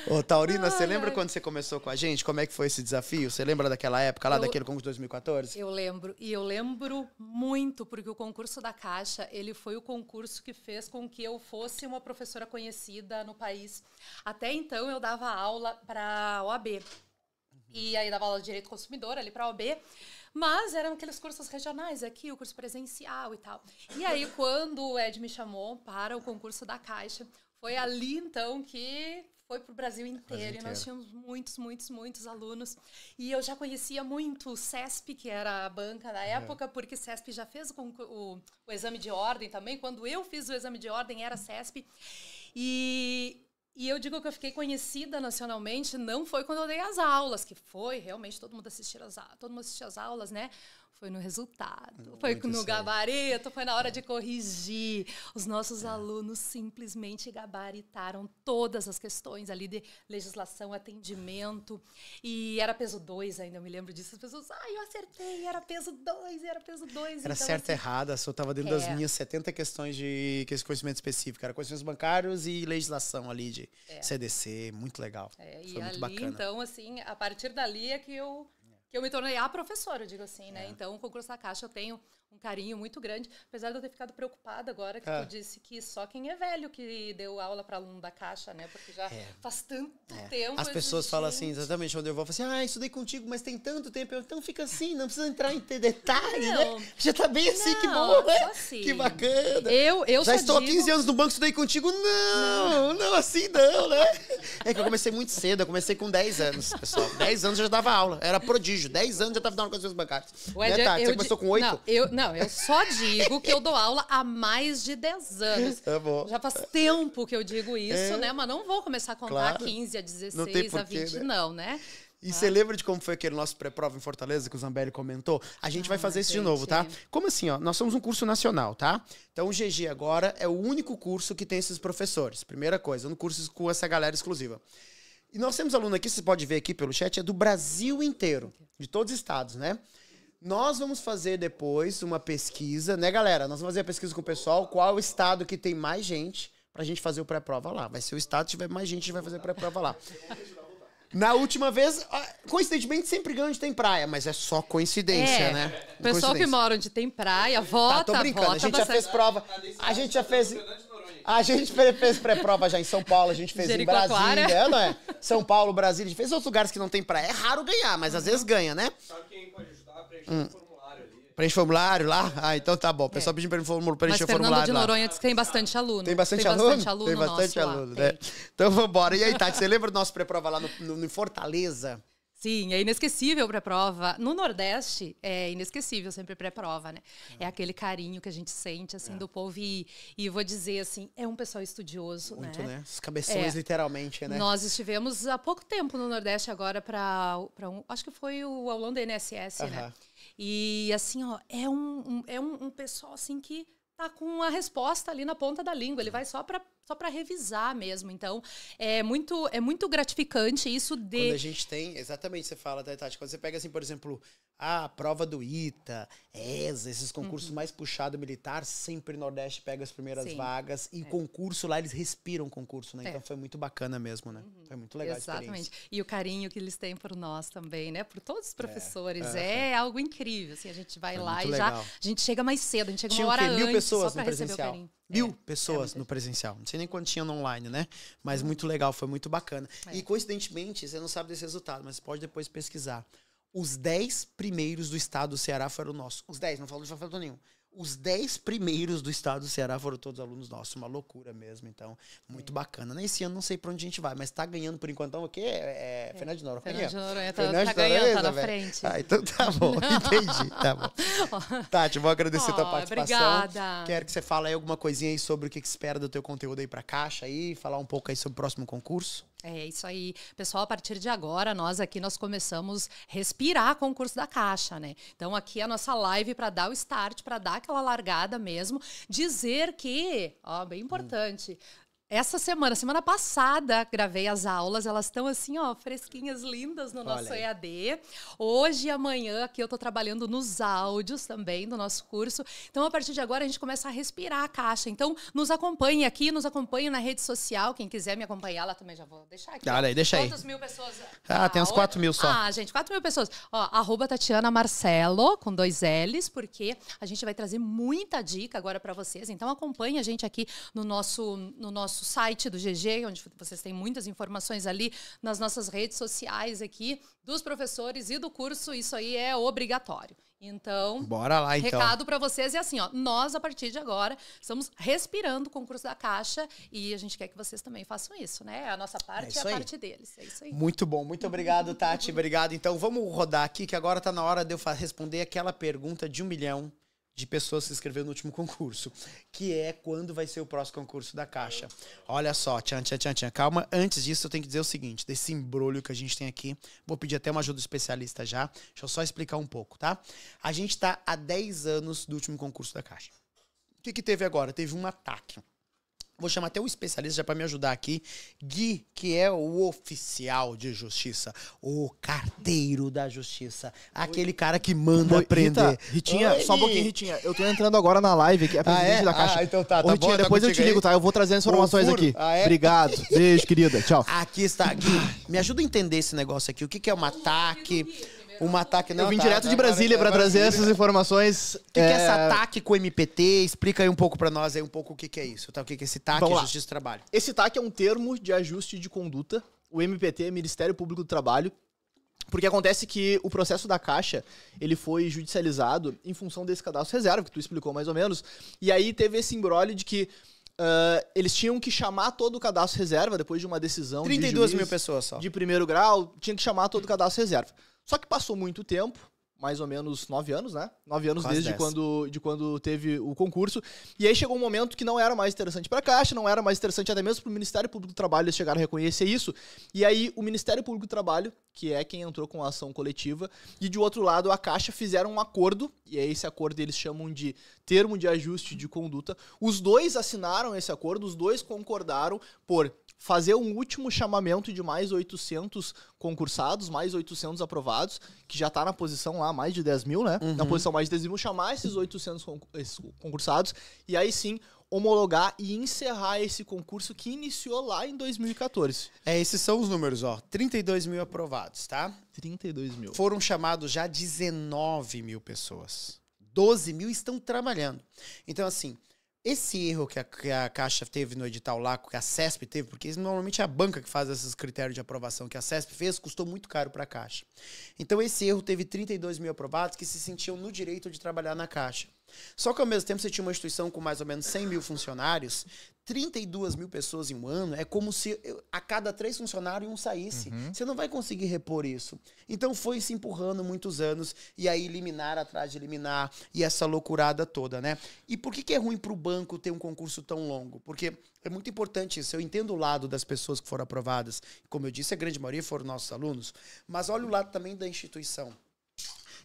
Ô, Taurina, você lembra quando você começou com a gente? Como é que foi esse desafio? Você lembra daquela época lá, eu, daquele concurso de 2014? Eu lembro. E eu lembro muito, porque o concurso da Caixa, ele foi o concurso que fez com que eu fosse uma professora conhecida no país. Até então, eu dava aula para a OAB. E aí dava aula de Direito Consumidor ali para a OAB. Mas eram aqueles cursos regionais aqui, o curso presencial e tal. E aí, quando o Ed me chamou para o concurso da Caixa, foi ali, então, que foi para o Brasil inteiro. E nós tínhamos muitos, muitos, muitos alunos. E eu já conhecia muito o CESP, que era a banca na época, é. porque CESP já fez o, o, o, exame de ordem também. Quando eu fiz o exame de ordem, era CESP. E, e eu digo que eu fiquei conhecida nacionalmente, não foi quando eu dei as aulas, que foi realmente todo mundo assistir as, todo mundo assistia as aulas, né? foi no resultado, ah, Muito foi no sério. gabarito, foi na hora de corrigir. Os nossos é. alunos simplesmente gabaritaram todas as questões ali de legislação, atendimento. E era peso 2 ainda, eu me lembro disso. As pessoas, ah, eu acertei, era peso 2, era peso 2. Era então, certo assim, errada, só estava dentro é. das minhas 70 questões de é conhecimento específico. Era conhecimentos bancários e legislação ali de é. CDC. Muito legal. É, foi muito bacana. Então, assim, a partir dali é que eu que eu me tornei a professora, eu digo assim, né? É. Então, o concurso da Caixa eu tenho um carinho muito grande, apesar de eu ter ficado preocupada agora que ah. tu disse que só quem é velho que deu aula para aluno da caixa, né? Porque já é. faz tanto é. tempo. As pessoas falam assim, exatamente, quando eu vou, assim, ah, estudei contigo, mas tem tanto tempo. Eu, então fica assim, não precisa entrar em detalhes, né? não. né? Já tá bem assim, não, que bom, né? Assim. Que bacana. Eu, eu já estou digo... há 15 anos no banco, estudei contigo. Não, não, não, assim não, né? É que eu comecei muito cedo, eu comecei com 10 anos, pessoal. 10 anos eu já dava aula, era prodígio. 10 anos eu já tava dando aula com as suas bancárias. Ué, né, eu Você começou com 8? Não, eu, não não, eu só digo que eu dou aula há mais de 10 anos. Tá bom. Já faz tempo que eu digo isso, é. né? Mas não vou começar a contar claro. a 15, a 16, porquê, a 20, né? não, né? E ah. você lembra de como foi aquele nosso pré-prova em Fortaleza que o Zambelli comentou? A gente ah, vai fazer isso de novo, tá? Como assim, ó? Nós somos um curso nacional, tá? Então o GG agora é o único curso que tem esses professores. Primeira coisa, um curso com essa galera exclusiva. E nós temos aluno aqui, você pode ver aqui pelo chat, é do Brasil inteiro, de todos os estados, né? Nós vamos fazer depois uma pesquisa, né, galera? Nós vamos fazer a pesquisa com o pessoal, qual o estado que tem mais gente pra gente fazer o pré-prova lá. Vai ser o estado que tiver mais gente, a gente vai fazer o pré-prova lá. Na última vez, coincidentemente, sempre ganha onde tem praia, mas é só coincidência, é. né? O pessoal que mora onde tem praia, vota, tá, tô brincando. Vota a gente bastante. já fez prova. A gente já fez. Tá a gente fez pré-prova já em São Paulo, a gente fez em Brasília, é, não é? São Paulo, Brasília, a gente fez outros lugares que não tem praia. É raro ganhar, mas às vezes ganha, né? Só quem pode preencher hum. formulário ali. Preenche formulário lá? Ah, então tá bom. O pessoal é. pediu para preencher Mas Fernando formulário de Noronha lá. que tem bastante aluno. Tem bastante, tem aluno? bastante aluno? Tem bastante nosso, aluno, lá. né? Tem. Então embora. E aí, Tati, você lembra do nosso pré-prova lá no, no, Fortaleza? Sim, é inesquecível pré-prova. No Nordeste, é inesquecível sempre pré-prova, né? É. é. aquele carinho que a gente sente, assim, é. do povo. E, e, vou dizer, assim, é um pessoal estudioso, Muito, né? né? Os cabeções, é. literalmente, né? Nós estivemos há pouco tempo no Nordeste agora para um... Acho que foi o aulão da NSS, uh -huh. né? E assim, ó, é um, um é um, um, pessoal assim que tá com a resposta ali na ponta da língua. Ele vai só para só para revisar mesmo. Então, é muito é muito gratificante isso de Quando a gente tem, exatamente, você fala, Tati, quando você pega assim, por exemplo, a prova do ITA, ESA, esses concursos uhum. mais puxados militar, sempre Nordeste pega as primeiras Sim. vagas e é. concurso lá eles respiram concurso, né? É. Então foi muito bacana mesmo, né? Uhum. Foi muito legal Exatamente. E o carinho que eles têm por nós também, né? Por todos os é. professores, é, é algo incrível, assim, a gente vai foi lá e legal. já a gente chega mais cedo, a gente chega Tinha uma hora antes mil pessoas só para receber o carinho mil é, pessoas é no presencial. Não sei nem quanto tinha no online, né? Mas uhum. muito legal, foi muito bacana. É. E coincidentemente, você não sabe desse resultado, mas pode depois pesquisar. Os 10 primeiros do estado do Ceará foram nossos. Os 10, não falo de fato nenhum os 10 primeiros do estado do Ceará foram todos alunos nossos, uma loucura mesmo, então, muito bacana. Nesse ano não sei para onde a gente vai, mas tá ganhando por enquanto, então, o quê? É, é, é Fernando de Noronha. Fernando de Noronha, tá, tá ganhando, tá na frente. Ah, então tá bom, entendi, tá bom. Tati, vou agradecer oh, tua participação. Obrigada. Quero que você fale aí alguma coisinha aí sobre o que espera do teu conteúdo aí pra caixa aí, falar um pouco aí sobre o próximo concurso. É isso aí. Pessoal, a partir de agora, nós aqui nós começamos a respirar com o curso da Caixa, né? Então aqui é a nossa live para dar o start, para dar aquela largada mesmo, dizer que, ó, bem importante, hum. Essa semana, semana passada, gravei as aulas, elas estão assim, ó, fresquinhas, lindas no nosso EAD. Hoje e amanhã, aqui eu tô trabalhando nos áudios também do nosso curso. Então, a partir de agora, a gente começa a respirar a caixa. Então, nos acompanhe aqui, nos acompanhe na rede social. Quem quiser me acompanhar lá também, já vou deixar aqui. Ah, olha aí, deixa aí. Quantas mil pessoas? Ah, tem uns quatro mil só. Ah, gente, quatro mil pessoas. Ó, arroba Tatiana Marcelo, com dois L's, porque a gente vai trazer muita dica agora para vocês. Então, acompanhe a gente aqui no nosso, no nosso nosso site do GG, onde vocês têm muitas informações ali, nas nossas redes sociais aqui, dos professores e do curso. Isso aí é obrigatório. Então, bora lá então. Recado para vocês é assim, ó, nós a partir de agora estamos respirando o concurso da Caixa e a gente quer que vocês também façam isso, né? É a nossa parte é, a parte deles, é isso aí. Muito bom, muito obrigado, Tati, obrigado. Então, vamos rodar aqui que agora tá na hora de eu responder aquela pergunta de um milhão de pessoas que se inscreveram no último concurso, que é quando vai ser o próximo concurso da Caixa. Olha só, tchan, tchan, tchan, tchan. Calma, antes disso eu tenho que dizer o seguinte, desse embrulho que a gente tem aqui, vou pedir até uma ajuda especialista já, deixa eu só explicar um pouco, tá? A gente está há 10 anos do último concurso da Caixa. O que, que teve agora? Teve um ataque. Vou chamar até o especialista já para me ajudar aqui, Gui, que é o oficial de justiça, o carteiro da justiça, aquele Oi. cara que manda Oi, prender. Rita, Ritinha, Oi. só um pouquinho, Ritinha. Eu tô entrando agora na live aqui, é presidente ah, é? da Caixa. Ah, então tá, tá Ô, Ritinha, bom, tá depois eu te ligo, aí. tá? Eu vou trazer as informações aqui. Ah, é? Obrigado. Beijo, querida. Tchau. Aqui está, Gui. Me ajuda a entender esse negócio aqui. O que, que é um ataque? um ataque não. Eu vim tá, direto tá, de Brasília para trazer essas informações. O que, que, é esse é, ataque com o MPT? Explica aí um pouco para nós aí um pouco o que, que é isso, tá? O que, que é esse ataque Justiça do Trabalho? Esse ataque é um termo de ajuste de conduta. O MPT, Ministério Público do Trabalho, porque acontece que o processo da Caixa, ele foi judicializado em função desse cadastro reserva, que tu explicou mais ou menos. E aí teve esse embrolho de que uh, eles tinham que chamar todo o cadastro reserva, depois de uma decisão 32 de juiz, mil pessoas só. De primeiro grau, tinha que chamar todo o cadastro reserva. Só que passou muito tempo, mais ou menos nove anos, né? Nove anos Quase desde quando, de quando teve o concurso. E aí chegou um momento que não era mais interessante para a Caixa, não era mais interessante até mesmo para o Ministério Público do Trabalho eles chegaram a reconhecer isso. E aí o Ministério Público do Trabalho, que é quem entrou com a ação coletiva, e de outro lado a Caixa fizeram um acordo, e aí é esse acordo eles chamam de termo de ajuste de conduta. Os dois assinaram esse acordo, os dois concordaram por fazer um último chamamento de mais 800 concursados, mais 800 aprovados, que já está na posição lá, mais de 10 mil, né? Uhum. Na posição mais de 10 mil, chamar esses 800 concursados e aí sim homologar e encerrar esse concurso que iniciou lá em 2014. É, esses são os números, ó. 32 mil aprovados, tá? 32 mil. Foram chamados já 19 mil pessoas. 12 mil estão trabalhando. Então, assim, esse erro que a, que a, Caixa teve no edital lá, que a CESP teve, porque normalmente é a banca que faz esses critérios de aprovação que a CESP fez, custou muito caro para a Caixa. Então esse erro teve 32 mil aprovados que se sentiam no direito de trabalhar na Caixa. Só que ao mesmo tempo você tinha uma instituição com mais ou menos 100 mil funcionários, 32 mil pessoas em um ano é como se a cada três funcionários um saísse. Uhum. Você não vai conseguir repor isso. Então foi se empurrando muitos anos e aí eliminar atrás de eliminar e essa loucurada toda, né? E por que, que é ruim para o banco ter um concurso tão longo? Porque é muito importante isso. Eu entendo o lado das pessoas que foram aprovadas. Como eu disse, a grande maioria foram nossos alunos. Mas olha o lado também da instituição.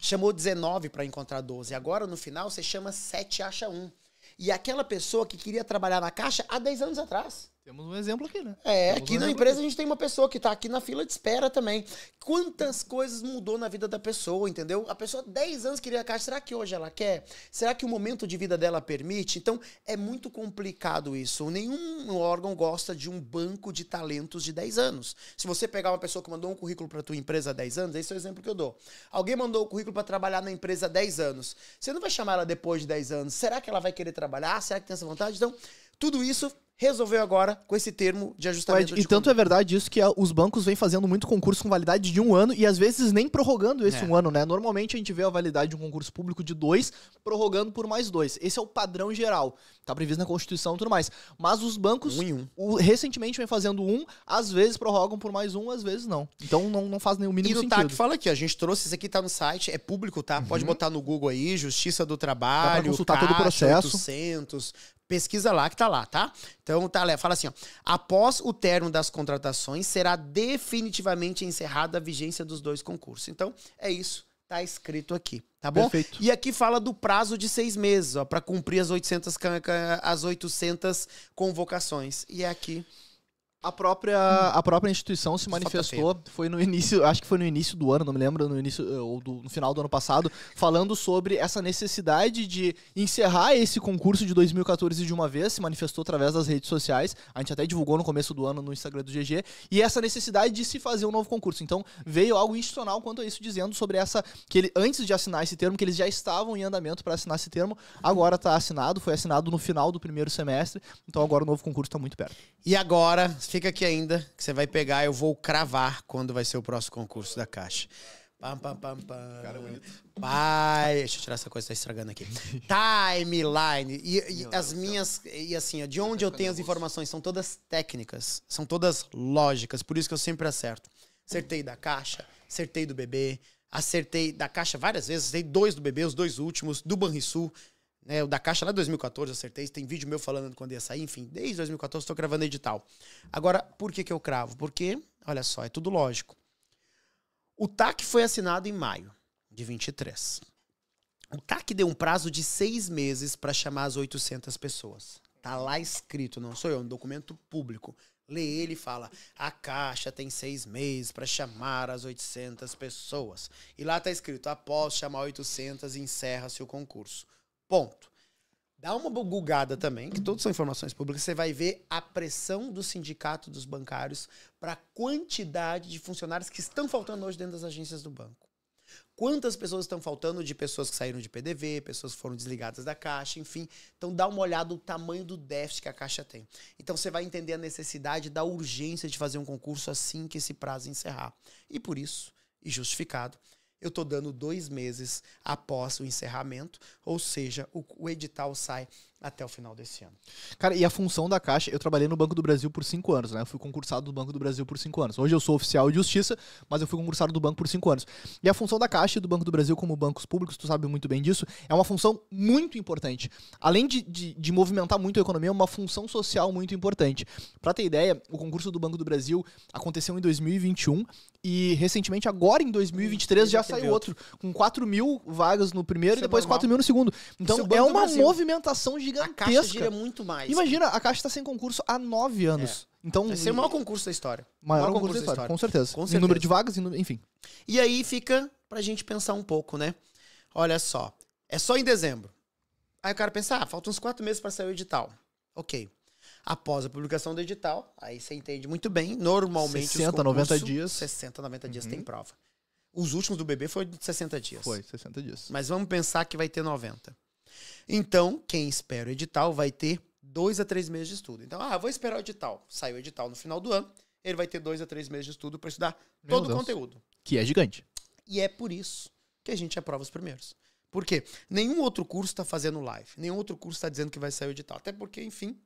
Chamou 19 para encontrar 12. Agora, no final, você chama 7 acha 1. E aquela pessoa que queria trabalhar na Caixa há 10 anos atrás. Temos um exemplo aqui, né? É, Temos aqui um na empresa aqui. a gente tem uma pessoa que está aqui na fila de espera também. Quantas coisas mudou na vida da pessoa, entendeu? A pessoa 10 anos queria a caixa, será que hoje ela quer? Será que o momento de vida dela permite? Então, é muito complicado isso. Nenhum órgão gosta de um banco de talentos de 10 anos. Se você pegar uma pessoa que mandou um currículo para tua empresa há 10 anos, esse é o exemplo que eu dou. Alguém mandou o um currículo para trabalhar na empresa há 10 anos. Você não vai chamar ela depois de 10 anos. Será que ela vai querer trabalhar? Será que tem essa vontade? Então, tudo isso resolveu agora com esse termo de ajustamento. Ué, e tanto é verdade isso que os bancos vêm fazendo muito concurso com validade de um ano e às vezes nem prorrogando esse é. um ano, né? Normalmente a gente vê a validade de um concurso público de dois, prorrogando por mais dois. Esse é o padrão geral. Tá previsto na Constituição e tudo mais. Mas os bancos um um. O, recentemente vem fazendo um, às vezes prorrogam por mais um, às vezes não. Então não, não faz nenhum mínimo sentido. E no TAC fala aqui, a gente trouxe, isso aqui tá no site, é público, tá? Uhum. Pode botar no Google aí, Justiça do Trabalho, Dá pra consultar todo o processo. 800, Pesquisa lá que tá lá, tá? Então tá fala assim, ó. Após o término das contratações, será definitivamente encerrada a vigência dos dois concursos. Então, é isso tá escrito aqui, tá bom? Perfeito. E aqui fala do prazo de seis meses, ó, para cumprir as 800, as 800 convocações. E é aqui a própria, a própria instituição se manifestou, tá foi no início, acho que foi no início do ano, não me lembro, no início eh, ou do, no final do ano passado, falando sobre essa necessidade de encerrar esse concurso de 2014 de uma vez, se manifestou através das redes sociais, a gente até divulgou no começo do ano no Instagram do GG, e essa necessidade de se fazer um novo concurso. Então, veio algo institucional quanto a isso dizendo sobre essa que ele antes de assinar esse termo, que eles já estavam em andamento para assinar esse termo, agora está assinado, foi assinado no final do primeiro semestre, então agora o novo concurso está muito perto. E agora Fica aqui ainda, que você vai pegar, eu vou cravar quando vai ser o próximo concurso da Caixa. Pam, pam, pam, pam. Cara bonito. Pai, deixa eu tirar essa coisa tá estragando aqui. Timeline. E, e as minhas. E assim, de onde eu tenho as informações são todas técnicas, são todas lógicas, por isso que eu sempre acerto. Acertei da caixa, acertei do bebê, acertei da caixa várias vezes, acertei dois do bebê, os dois últimos, do Banrisul. Né, o da Caixa lá é de 2014, acertei. Tem vídeo meu falando quando ia sair, enfim, desde 2014 estou gravando edital. Agora, por que, que eu cravo? Porque, olha só, é tudo lógico. O TAC foi assinado em maio de 23. O TAC deu um prazo de seis meses para chamar as 800 pessoas. Tá lá escrito, não sou eu, é um documento público. Lê ele e fala: a Caixa tem seis meses para chamar as 800 pessoas. E lá tá escrito: após chamar 800, encerra-se o concurso. Ponto. Dá uma bugada também, que todas são informações públicas, você vai ver a pressão do sindicato dos bancários para a quantidade de funcionários que estão faltando hoje dentro das agências do banco. Quantas pessoas estão faltando de pessoas que saíram de PDV, pessoas que foram desligadas da caixa, enfim. Então dá uma olhada no tamanho do déficit que a caixa tem. Então você vai entender a necessidade da urgência de fazer um concurso assim que esse prazo encerrar. E por isso, e justificado, eu estou dando dois meses após o encerramento, ou seja, o, o edital sai até o final desse ano. Cara, e a função da Caixa, eu trabalhei no Banco do Brasil por cinco anos, né? Eu fui concursado do Banco do Brasil por cinco anos. Hoje eu sou oficial de justiça, mas eu fui concursado do banco por cinco anos. E a função da Caixa e do Banco do Brasil como bancos públicos, tu sabe muito bem disso, é uma função muito importante. Além de, de, de movimentar muito a economia, é uma função social muito importante. Pra ter ideia, o concurso do Banco do Brasil aconteceu em 2021 e recentemente, agora em 2023, já saiu outro, com 4 mil vagas no primeiro Isso e é depois é 4 mil no segundo. É então é, uma movimentação gigantesca. A caixa gira muito mais. Imagina, a caixa tá sem concurso há nove é. anos. É. Então, Vai ser o maior concurso da história. Maior, maior concurso, concurso, da história, Com, certeza. com certeza. Em número de vagas, enfim. E aí fica pra gente pensar um pouco, né? Olha só, é só em dezembro. Aí o cara pensa, ah, faltam uns quatro meses para sair o edital. Ok. Após a publicação do edital, aí você entende muito bem, normalmente 60, concursos, 90 dias. 60, 90 uhum. dias tem prova. Os últimos do bebê foi 60 dias. Foi, 60 dias. Mas vamos pensar que vai ter 90. Então, quem espera o edital vai ter dois a três meses de estudo. Então, ah, vou esperar o edital. Saiu o edital no final do ano, ele vai ter dois a três meses de estudo para estudar Meu todo Deus. o conteúdo. Que é gigante. E é por isso que a gente aprova os primeiros. Por quê? Nenhum outro curso está fazendo live, nenhum outro curso está dizendo que vai sair o edital. Até porque, enfim,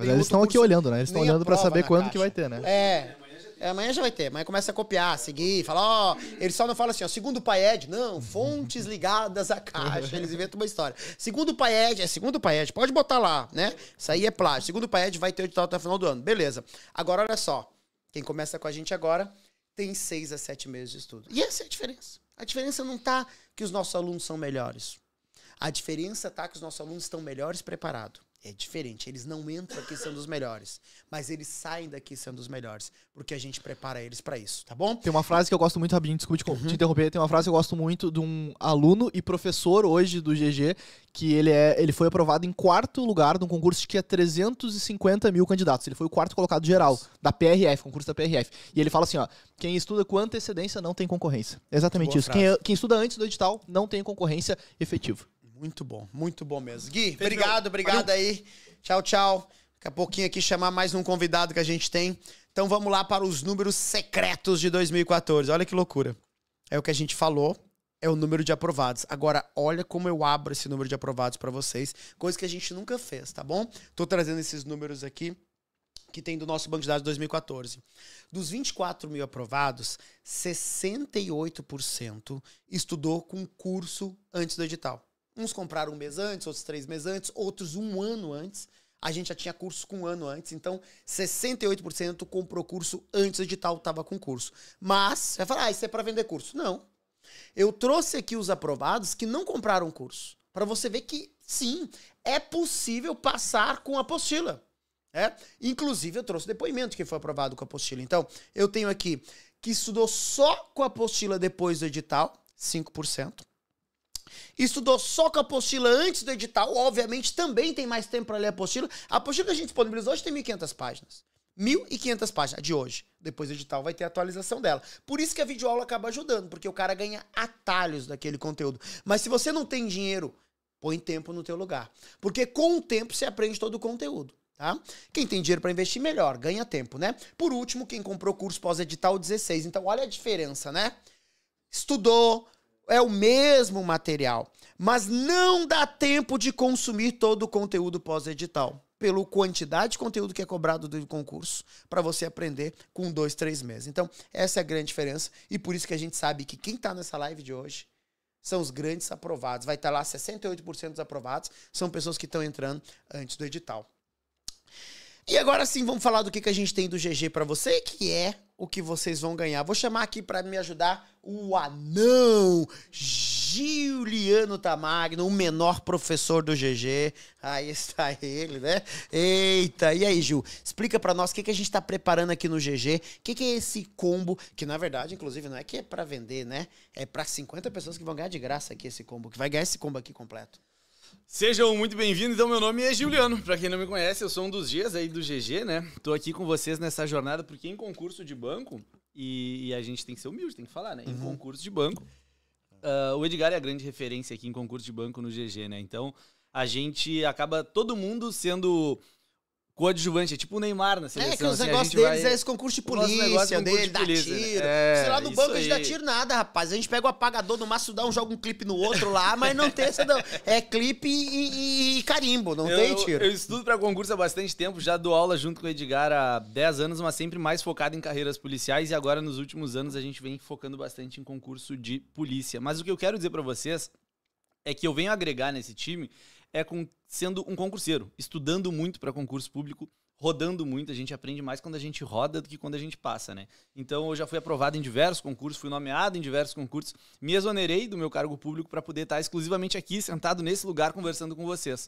eles estão aqui olhando, né? Eles estão olhando para saber quando caixa. que vai ter, né? É. É, amanhã já vai ter. Amanhã começa a copiar, seguir, falar, ó. Eles só não falam assim, ó. Segundo o Paed, não, fontes ligadas à caixa. Eles inventam uma história. Segundo o Paed, é segundo o Paed, pode botar lá, né? Isso aí é plágio. Segundo o Paed, vai ter o edital até o final do ano. Beleza. Agora, olha só. Quem começa com a gente agora tem seis a sete meses de estudo. E essa é a diferença. A diferença não tá que os nossos alunos são melhores. A diferença tá que os nossos alunos estão melhores preparados. É diferente. Eles não entram aqui sendo os melhores, mas eles saem daqui sendo os melhores, porque a gente prepara eles para isso, tá bom? Tem uma frase que eu gosto muito, rapidinho, desculpe uhum. te interromper. Tem uma frase que eu gosto muito de um aluno e professor hoje do GG, que ele, é, ele foi aprovado em quarto lugar num concurso que tinha 350 mil candidatos. Ele foi o quarto colocado geral da PRF, concurso da PRF. E ele fala assim: ó, quem estuda com antecedência não tem concorrência. Exatamente Boa isso. Quem, quem estuda antes do edital não tem concorrência efetiva. Muito bom, muito bom mesmo. Gui, obrigado, obrigado valeu. aí. Tchau, tchau. Daqui a pouquinho aqui chamar mais um convidado que a gente tem. Então vamos lá para os números secretos de 2014. Olha que loucura. É o que a gente falou, é o número de aprovados. Agora, olha como eu abro esse número de aprovados para vocês, coisa que a gente nunca fez, tá bom? Tô trazendo esses números aqui que tem do nosso banco de dados 2014. Dos 24 mil aprovados, 68% estudou com curso antes do edital. Uns compraram um mês antes, outros três meses antes, outros um ano antes. A gente já tinha curso com um ano antes, então 68% comprou curso antes do edital estava com curso. Mas, você vai falar, ah, isso é para vender curso. Não. Eu trouxe aqui os aprovados que não compraram curso, para você ver que sim, é possível passar com a apostila. É? Inclusive, eu trouxe depoimento que foi aprovado com a apostila. Então, eu tenho aqui que estudou só com a apostila depois do edital, 5%. Estudou só com a apostila antes do edital, obviamente também tem mais tempo para ler a apostila. A apostila que a gente disponibilizou hoje tem 1.500 páginas. 1.500 páginas de hoje. Depois do edital vai ter a atualização dela. Por isso que a videoaula acaba ajudando, porque o cara ganha atalhos daquele conteúdo. Mas se você não tem dinheiro, põe tempo no teu lugar. Porque com o tempo você aprende todo o conteúdo. Tá? Quem tem dinheiro para investir, melhor, ganha tempo, né? Por último, quem comprou curso pós-edital 16. Então, olha a diferença, né? Estudou, é o mesmo material, mas não dá tempo de consumir todo o conteúdo pós-edital pela quantidade de conteúdo que é cobrado do concurso para você aprender com dois, três meses. Então, essa é a grande diferença e por isso que a gente sabe que quem está nessa live de hoje são os grandes aprovados. Vai estar tá lá 68% dos aprovados, são pessoas que estão entrando antes do edital. E agora sim, vamos falar do que, que a gente tem do GG para você, que é o que vocês vão ganhar. Vou chamar aqui para me ajudar o anão Giuliano Tamagno, o menor professor do GG. Aí está ele, né? Eita, e aí, Gil? Explica para nós o que, que a gente está preparando aqui no GG. O que, que é esse combo, que na verdade, inclusive, não é que é para vender, né? É para 50 pessoas que vão ganhar de graça aqui esse combo, que vai ganhar esse combo aqui completo. Sejam muito bem-vindos. Então, meu nome é Juliano. Para quem não me conhece, eu sou um dos dias aí do GG, né? Tô aqui com vocês nessa jornada porque em concurso de banco e, e a gente tem que ser humilde, tem que falar, né? Em uhum. concurso de banco, uh, o Edgar é a grande referência aqui em concurso de banco no GG, né? Então, a gente acaba todo mundo sendo coadjuvante, é tipo o Neymar na seleção. É, que os assim, negócios deles vai... é esse concurso de polícia, o é dele, de polícia, dá né? tiro. É, Sei lá, no banco aí. a gente dá tiro nada, rapaz. A gente pega o apagador no maço, dá um, joga um clipe no outro lá, mas não tem essa não. É clipe e, e, e carimbo, não eu, tem tiro. Eu estudo pra concurso há bastante tempo, já dou aula junto com o Edgar há 10 anos, mas sempre mais focado em carreiras policiais e agora nos últimos anos a gente vem focando bastante em concurso de polícia. Mas o que eu quero dizer para vocês é que eu venho agregar nesse time é com sendo um concurseiro, estudando muito para concurso público, rodando muito. A gente aprende mais quando a gente roda do que quando a gente passa, né? Então eu já fui aprovado em diversos concursos, fui nomeado em diversos concursos, me exonerei do meu cargo público para poder estar exclusivamente aqui, sentado nesse lugar, conversando com vocês.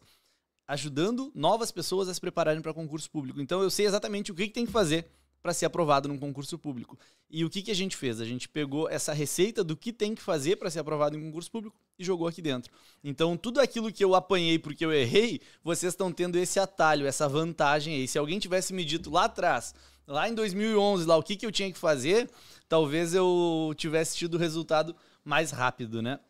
Ajudando novas pessoas a se prepararem para concurso público. Então eu sei exatamente o que, que tem que fazer para ser aprovado num concurso público. E o que, que a gente fez? A gente pegou essa receita do que tem que fazer para ser aprovado em concurso público e jogou aqui dentro. Então, tudo aquilo que eu apanhei porque eu errei, vocês estão tendo esse atalho, essa vantagem aí. Se alguém tivesse me dito lá atrás, lá em 2011, lá o que, que eu tinha que fazer, talvez eu tivesse tido o resultado mais rápido, né?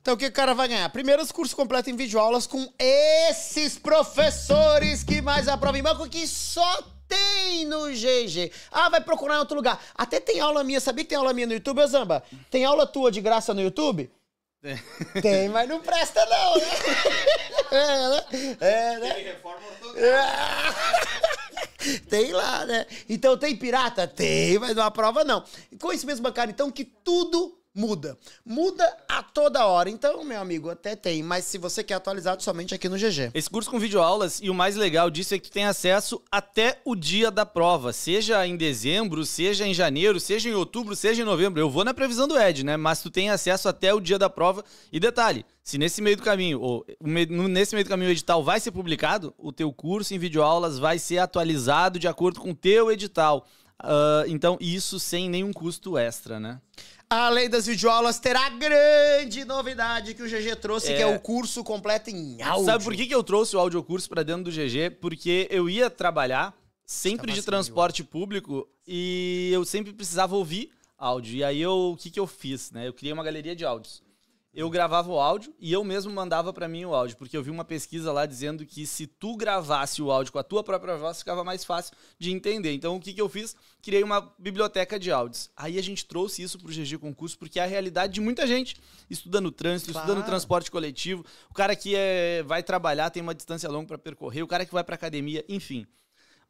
Então, o que o cara vai ganhar? Primeiro, os cursos completos em videoaulas com esses professores que mais aprovam em banco, que só tem no GG. Ah, vai procurar em outro lugar. Até tem aula minha. Sabia que tem aula minha no YouTube, Zamba? Tem aula tua de graça no YouTube? Tem, mas não presta, não. Né? É, né? É, né? Tem reforma é. Tem lá, né? Então tem pirata? Tem, mas não aprova, não. Com esse mesmo bancário, então, que tudo muda. Muda a toda hora. Então, meu amigo, até tem, mas se você quer atualizado, somente aqui no GG. Esse curso com videoaulas e o mais legal disso é que tu tem acesso até o dia da prova, seja em dezembro, seja em janeiro, seja em outubro, seja em novembro. Eu vou na previsão do Ed, né? Mas tu tem acesso até o dia da prova. E detalhe, se nesse meio do caminho, ou nesse meio do caminho o edital vai ser publicado, o teu curso em videoaulas vai ser atualizado de acordo com o teu edital. Uh, então, isso sem nenhum custo extra, né? Além das videoaulas, terá grande novidade que o GG trouxe, é... que é o curso completo em áudio. Sabe por que, que eu trouxe o audiocurso para dentro do GG? Porque eu ia trabalhar sempre de transporte público e eu sempre precisava ouvir áudio. E aí eu, o que, que eu fiz, né? Eu criei uma galeria de áudios eu gravava o áudio e eu mesmo mandava para mim o áudio, porque eu vi uma pesquisa lá dizendo que se tu gravasse o áudio com a tua própria voz, ficava mais fácil de entender. Então o que, que eu fiz? Criei uma biblioteca de áudios. Aí a gente trouxe isso pro GG Concurso, porque é a realidade de muita gente estudando trânsito, claro. estudando transporte coletivo, o cara que é, vai trabalhar, tem uma distância longa para percorrer, o cara que vai pra academia, enfim.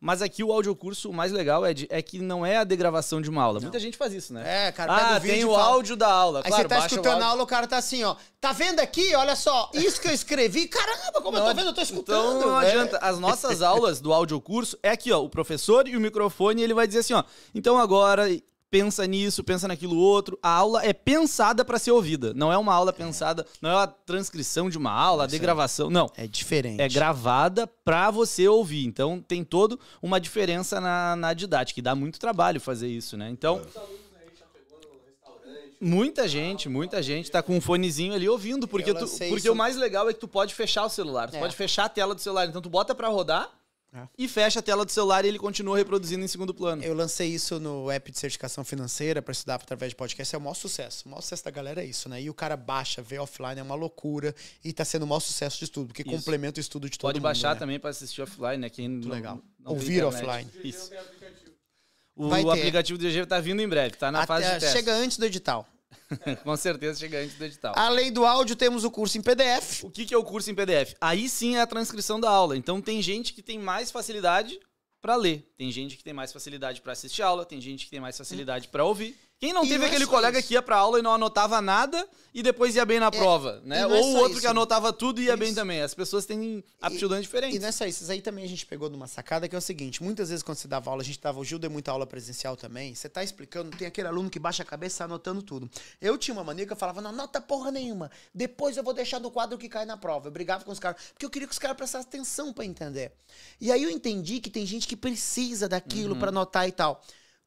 Mas aqui o curso, o mais legal, Ed, é que não é a degravação de uma aula. Não. Muita gente faz isso, né? É, cara, ah, pega ah, o vídeo tem o fala... áudio da aula. Aí claro, você tá escutando a aula, o cara tá assim, ó. Tá vendo aqui? Olha só, isso que eu escrevi. Caramba, como não, eu tô vendo, eu tô então escutando. Então não adianta. As nossas aulas do curso é aqui, ó. O professor e o microfone, ele vai dizer assim, ó. Então agora pensa nisso, pensa naquilo outro. A aula é pensada para ser ouvida. Não é uma aula pensada, não é uma transcrição de uma aula, de gravação, não. É diferente. É gravada para você ouvir. Então tem todo uma diferença na, na didática. E dá muito trabalho fazer isso, né? Então. Muita gente, né? muita gente tá com um fonezinho ali ouvindo, porque, tu, porque o mais legal é que tu pode fechar o celular, tu é. pode fechar a tela do celular, então tu bota para rodar é. E fecha a tela do celular e ele continua reproduzindo em segundo plano. Eu lancei isso no app de certificação financeira para estudar através de podcast. É o maior sucesso. O maior sucesso da galera é isso, né? E o cara baixa, vê offline, é uma loucura. E tá sendo o maior sucesso de tudo, porque isso. complementa o estudo de todo Pode mundo. Pode baixar né? também para assistir offline, né? Quem Muito não, legal. Não Ouvir offline. Isso. O aplicativo do GG tá vindo em breve, tá na Até fase de teste. Chega antes do edital. Com certeza chega antes do edital. Além do áudio, temos o curso em PDF. O que, que é o curso em PDF? Aí sim é a transcrição da aula. Então tem gente que tem mais facilidade para ler, tem gente que tem mais facilidade para assistir aula, tem gente que tem mais facilidade para ouvir. Quem não e teve não é aquele colega isso. que ia pra aula e não anotava nada e depois ia bem na é, prova, né? É Ou é o outro isso. que anotava tudo e ia isso. bem também. As pessoas têm aptidões diferentes. E não é só isso. Isso aí também a gente pegou numa sacada que é o seguinte: muitas vezes quando você dava aula, a gente dava, o Gil deu muita aula presencial também. Você tá explicando, tem aquele aluno que baixa a cabeça anotando tudo. Eu tinha uma mania que eu falava, não anota porra nenhuma. Depois eu vou deixar no quadro que cai na prova. Eu brigava com os caras, porque eu queria que os caras prestassem atenção para entender. E aí eu entendi que tem gente que precisa daquilo uhum. para anotar e tal.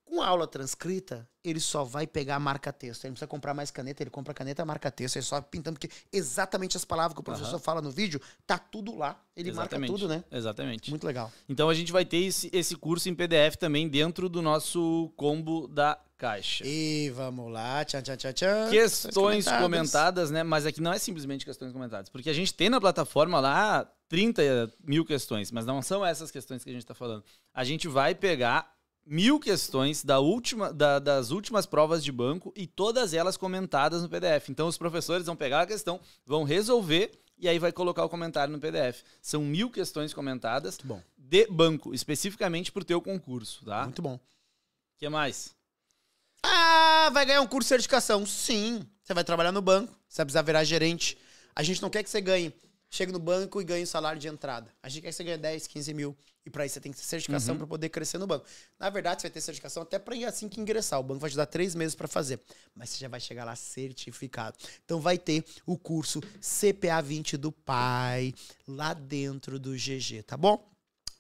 Com a aula transcrita, ele só vai pegar a marca-texto. Ele não precisa comprar mais caneta, ele compra caneta marca-texto. Ele só pintando, que exatamente as palavras que o professor fala no vídeo, tá tudo lá. Ele exatamente. marca tudo, né? Exatamente. Muito legal. Então a gente vai ter esse, esse curso em PDF também dentro do nosso combo da caixa. E vamos lá, tchan, tchan, tchan, tchan. Questões comentadas. comentadas, né? Mas aqui é não é simplesmente questões comentadas, porque a gente tem na plataforma lá 30 mil questões, mas não são essas questões que a gente está falando. A gente vai pegar mil questões da última, da, das últimas provas de banco e todas elas comentadas no PDF. Então os professores vão pegar a questão, vão resolver e aí vai colocar o comentário no PDF. São mil questões comentadas bom. de banco, especificamente para o teu concurso, tá? Muito bom. O que mais? Ah, vai ganhar um curso de certificação. Sim, você vai trabalhar no banco, você vai precisar virar gerente. A gente não quer que você ganhe chega no banco e ganha o salário de entrada. A gente quer que você ganhe 10, 15 mil. E para isso você tem que ter certificação uhum. para poder crescer no banco. Na verdade, você vai ter certificação até para assim que ingressar. O banco vai te dar três meses para fazer. Mas você já vai chegar lá certificado. Então vai ter o curso CPA 20 do Pai lá dentro do GG, tá bom?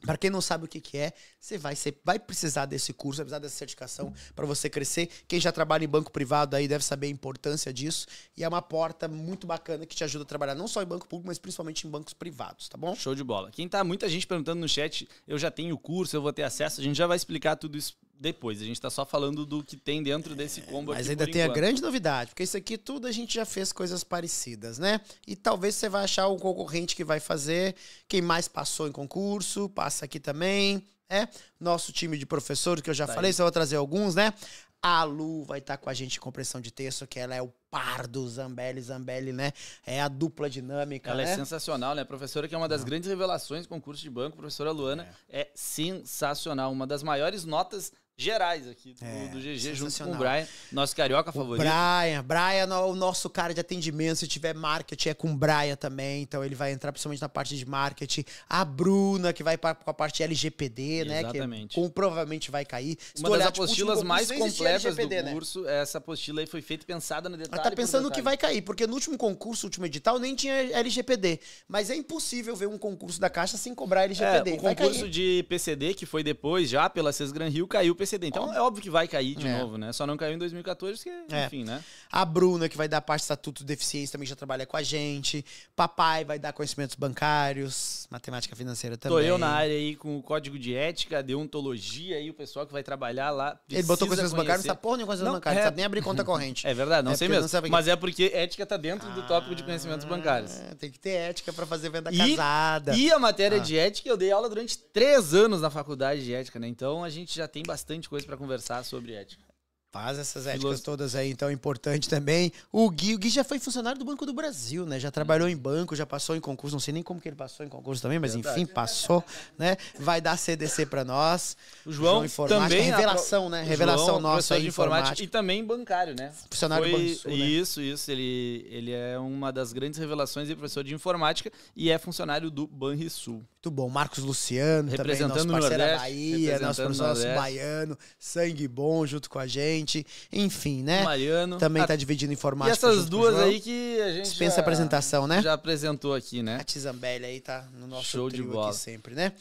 Para quem não sabe o que, que é, você vai, você vai precisar desse curso, vai precisar dessa certificação para você crescer. Quem já trabalha em banco privado aí deve saber a importância disso. E é uma porta muito bacana que te ajuda a trabalhar não só em banco público, mas principalmente em bancos privados, tá bom? Show de bola. Quem tá, muita gente perguntando no chat, eu já tenho o curso, eu vou ter acesso, a gente já vai explicar tudo isso depois. A gente está só falando do que tem dentro desse combo é, Mas ainda tem enquanto. a grande novidade, porque isso aqui tudo a gente já fez coisas parecidas, né? E talvez você vai achar um concorrente que vai fazer. Quem mais passou em concurso, passa aqui também. É, nosso time de professores, que eu já tá falei, aí. só vou trazer alguns, né? A Lu vai estar tá com a gente em compressão de texto, que ela é o par do Zambelli, Zambelli, né? É a dupla dinâmica. Ela é né? é sensacional, né? A professora que é uma das Não. grandes revelações do concurso de banco, professora Luana, é. é sensacional. Uma das maiores notas gerais aqui do, é, do GG, junto com o Brian, nosso carioca o favorito. Brian, Brian, o nosso cara de atendimento, se tiver marketing, é com o Brian também, então ele vai entrar principalmente na parte de marketing. A Bruna, que vai com a parte LGPD, né? Exatamente. Com, provavelmente vai cair. Se Uma das tipo, apostilas mais completas LGPD, do né? curso, né? essa apostila aí foi feita pensada no detalhe. Ela tá pensando que vai cair, porque no último concurso, último edital, nem tinha LGPD, mas é impossível ver um concurso da Caixa sem cobrar LGPD. É, o concurso de PCD, que foi depois, já pela Cesgran Rio, caiu PCD então é óbvio que vai cair de é. novo, né? Só não caiu em 2014, que, é. enfim, é. né? A Bruna, que vai dar parte do Estatuto de Deficiência, também já trabalha com a gente. Papai vai dar conhecimentos bancários, matemática financeira também. Tô eu na área aí com o código de ética, deontologia aí, o pessoal que vai trabalhar lá. Ele botou conhecimentos bancários, não sabe porra nenhuma conhecimento bancário, não sabe é. nem abrir conta corrente. É verdade, não é sei mesmo. Não mas é porque ética tá dentro do tópico de conhecimentos ah, bancários. Tem que ter ética para fazer venda e, casada. E a matéria ah. de ética, eu dei aula durante três anos na faculdade de ética, né? Então a gente já tem bastante bastante coisa para conversar sobre ética. Faz essas éticas Filoso... todas aí, então é importante também. O Gui, o Gui já foi funcionário do Banco do Brasil, né? Já trabalhou em banco, já passou em concurso, não sei nem como que ele passou em concurso também, mas Verdade. enfim, passou, né? Vai dar CDC para nós. O João, João também revelação, né? Revelação João, nossa aí, informática. informática. e também bancário, né? Funcionário foi, do Banco Sul, né? Isso, isso, ele ele é uma das grandes revelações e professor de informática e é funcionário do Banrisul. Muito bom. Marcos Luciano, representando também, nosso parceiro Nordeste, Bahia, nosso professor baiano, sangue bom junto com a gente. Enfim, né? Mariano. Também a... Ah, tá dividindo informática. E essas duas aí que a gente. Dispensa já, apresentação, né? Já apresentou aqui, né? A Tizambelli aí tá no nosso Show de bola. aqui sempre, né?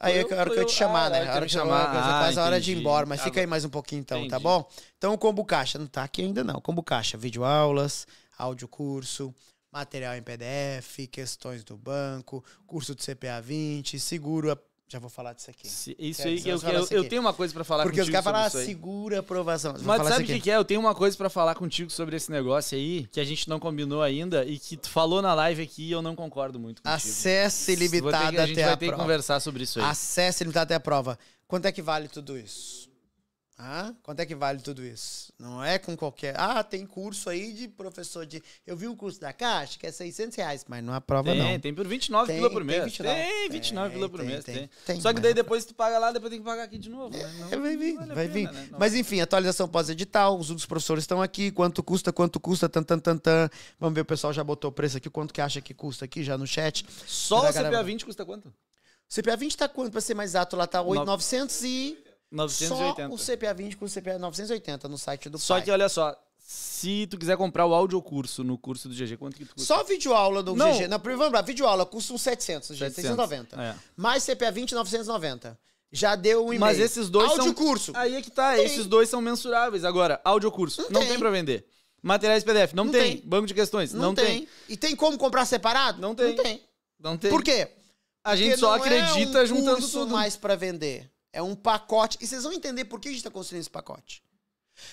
aí é a hora que eu te chamar, ah, né? A hora que chamar, eu, quase a ah, hora de ir embora, mas ah, fica aí mais um pouquinho então, tá entendi. tá bom? Então o Combo Caixa, não tá aqui ainda não. Combo Caixa, videoaulas, áudio curso, material em PDF, questões do banco, curso de CPA 20, seguro. Já vou falar disso aqui. Se, isso aí, eu, eu, eu, tenho uma coisa para falar Porque contigo. Porque os caras falam, segura aprovação. Mas, sabe o que, que é? Eu tenho uma coisa para falar contigo sobre esse negócio aí, que a gente não combinou ainda e que tu falou na live aqui e eu não concordo muito Acesso Acesse limitado até a prova. A gente vai ter que conversar sobre isso aí. Acesse limitado até a prova. Quanto é que vale tudo isso? Ah, quanto é que vale tudo isso? Não é com qualquer. Ah, tem curso aí de professor de. Eu vi o curso da Caixa, que é 600 reais, mas não aprova, prova não. Tem, por 29 tem, pila por mês. Tem 29, tem, 29 tem, pila por tem, mês. Tem, tem. Só que daí depois tu paga lá, depois tem que pagar aqui de novo. Né? É, não, vai vir, vale vai vir. Né? Mas enfim, atualização pós-edital, os outros professores estão aqui. Quanto custa, quanto custa, tan, tan, tan, tan. Vamos ver, o pessoal já botou o preço aqui, quanto que acha que custa aqui já no chat. Só o CPA 20 custa quanto? O CPA 20 tá quanto, pra ser mais exato? Lá tá 8,900 e. 980. Só o CPA 20 com o CPA 980 no site do Só pai. que olha só, se tu quiser comprar o áudio curso no curso do GG, quanto que tu custa? Só videoaula do não. GG. Não, vamos lembrar, videoaula custa uns 700, 700. 690. É. Mais CPA 20, 990. Já deu um e-mail. Mas esses dois audio são... curso. Aí é que tá, tem. esses dois são mensuráveis. Agora, audiocurso, não, não tem, tem para vender. Materiais PDF, não, não tem. tem. Banco de questões, não, não tem. E tem como comprar separado? Não tem. Não tem. Não tem. Por quê? A gente Porque só acredita é um juntando curso tudo. mais para vender. É um pacote. E vocês vão entender por que a gente está construindo esse pacote.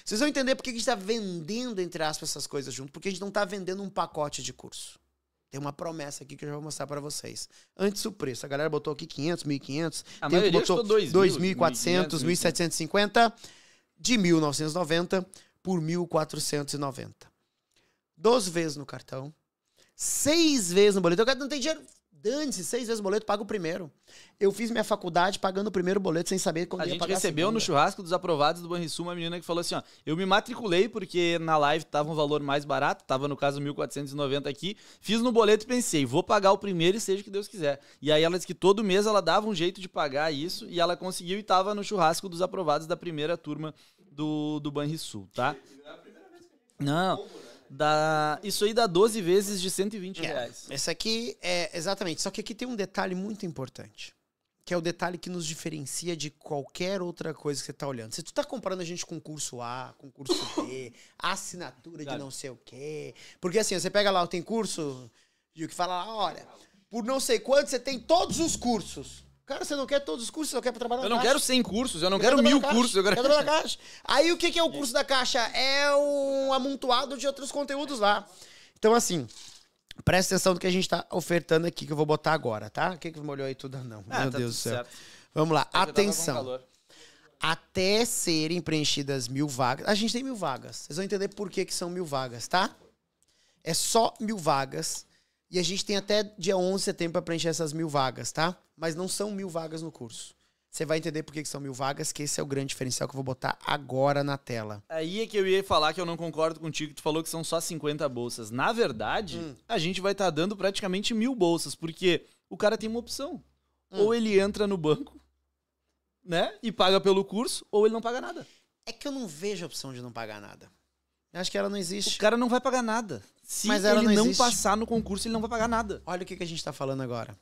Vocês vão entender por que a gente está vendendo, entre aspas, essas coisas junto. Porque a gente não está vendendo um pacote de curso. Tem uma promessa aqui que eu já vou mostrar para vocês. Antes o preço. A galera botou aqui 500, 1.500. A Tem maioria botou 2.400, 1.750. De 1.990 por 1.490. 12 vezes no cartão. Seis vezes no boleto. O cara não tem dinheiro Dane-se, seis vezes o boleto, paga o primeiro. Eu fiz minha faculdade pagando o primeiro boleto sem saber quando a ia pagar. A gente recebeu a no churrasco dos aprovados do Banrisul uma menina que falou assim: ó, eu me matriculei porque na live tava um valor mais barato, tava no caso 1490 aqui, fiz no boleto e pensei, vou pagar o primeiro e seja o que Deus quiser. E aí ela disse que todo mês ela dava um jeito de pagar isso e ela conseguiu e tava no churrasco dos aprovados da primeira turma do, do Banrisul, tá? Não. Dá, isso aí dá 12 vezes de 120 é, reais. Esse aqui é exatamente. Só que aqui tem um detalhe muito importante. Que é o detalhe que nos diferencia de qualquer outra coisa que você está olhando. Se tu está comparando a gente com curso A, com curso B, assinatura de não sei o quê. Porque assim, você pega lá, tem curso, e o que fala lá, olha, por não sei quanto você tem todos os cursos. Cara, você não quer todos os cursos, você só quer trabalhar na caixa. Eu não quero 100 cursos, eu não eu quero, quero mil cursos. Eu quero... quero trabalhar na caixa. Aí o que, que é o curso da caixa? É um amontoado de outros conteúdos lá. Então, assim, presta atenção no que a gente está ofertando aqui, que eu vou botar agora, tá? O que que molhou aí tudo? Não, ah, meu tá Deus do céu. Certo. Vamos lá, atenção. Até serem preenchidas mil vagas. A gente tem mil vagas. Vocês vão entender por que, que são mil vagas, tá? É só mil vagas e a gente tem até dia 11 de setembro para preencher essas mil vagas, tá? Mas não são mil vagas no curso. Você vai entender por que são mil vagas, que esse é o grande diferencial que eu vou botar agora na tela. Aí é que eu ia falar que eu não concordo contigo, tu falou que são só 50 bolsas. Na verdade, hum. a gente vai estar tá dando praticamente mil bolsas, porque o cara tem uma opção. Hum. Ou ele entra no banco, né, e paga pelo curso, ou ele não paga nada. É que eu não vejo a opção de não pagar nada. Acho que ela não existe. O cara não vai pagar nada. Se Mas ela ele não, não passar no concurso, ele não vai pagar nada. Olha o que, que a gente tá falando agora.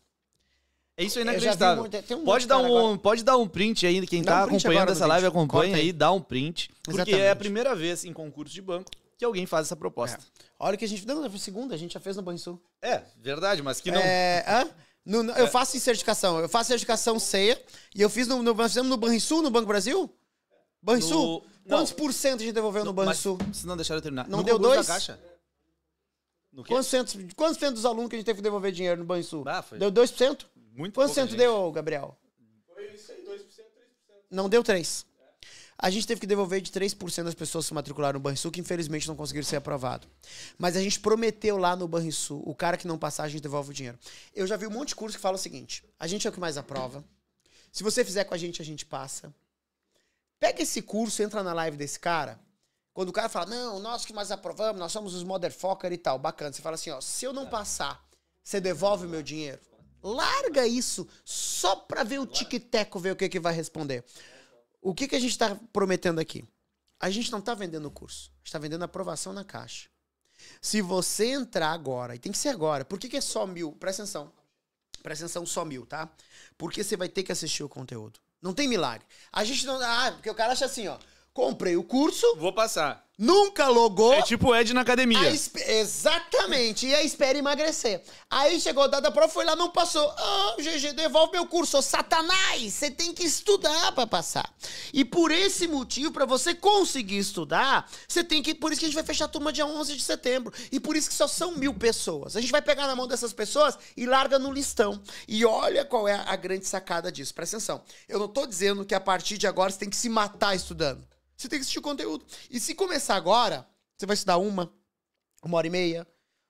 É isso aí né, Um, tem um pode, dar um, pode dar um print aí, quem dá tá um acompanhando essa live, acompanha aí. aí, dá um print. Porque Exatamente. é a primeira vez em concurso de banco que alguém faz essa proposta. É. Olha o que a gente. Não, foi segunda, a gente já fez no Banrisul. É, verdade, mas que não. É, hã? No, no, é. Eu faço em certificação. Eu faço certificação ceia e eu fiz no. no nós fizemos no Banrisul, no Banco Brasil? Banrisul? No... Quantos por cento a gente devolveu no Banrisul? se não deixaram eu terminar. Não no deu dois? Da caixa? Quantos, centos, quantos centos dos alunos que a gente teve que devolver dinheiro no Banrisul? Ah, foi. Deu 2%? Muito Quantos cento deu, Gabriel? Foi isso aí, 2%, 3%. Não deu 3%. A gente teve que devolver de 3% das pessoas que se matricularam no Banrisul, que infelizmente não conseguiram ser aprovado. Mas a gente prometeu lá no Banrisul, o cara que não passar, a gente devolve o dinheiro. Eu já vi um monte de curso que fala o seguinte: a gente é o que mais aprova. Se você fizer com a gente, a gente passa. Pega esse curso, entra na live desse cara. Quando o cara fala, não, nós que mais aprovamos, nós somos os motherfucker e tal, bacana. Você fala assim, ó, se eu não passar, você devolve o meu dinheiro? Larga isso só pra ver o tic-teco, ver o que, que vai responder. O que, que a gente tá prometendo aqui? A gente não tá vendendo o curso, a gente tá vendendo aprovação na caixa. Se você entrar agora, e tem que ser agora, por que, que é só mil? Presta atenção. Presta atenção, só mil, tá? Porque você vai ter que assistir o conteúdo. Não tem milagre. A gente não. Ah, porque o cara acha assim, ó. Comprei o curso. Vou passar. Nunca logou. É tipo Ed na academia. Exatamente. E aí espera emagrecer. Aí chegou a data prova, foi lá, não passou. Ah, oh, GG, devolve meu curso. Ô, satanás, você tem que estudar para passar. E por esse motivo, para você conseguir estudar, você tem que... Por isso que a gente vai fechar a turma dia 11 de setembro. E por isso que só são mil pessoas. A gente vai pegar na mão dessas pessoas e larga no listão. E olha qual é a grande sacada disso. Presta atenção. Eu não tô dizendo que a partir de agora você tem que se matar estudando. Você tem que assistir o conteúdo. E se começar agora, você vai estudar uma, uma hora e meia,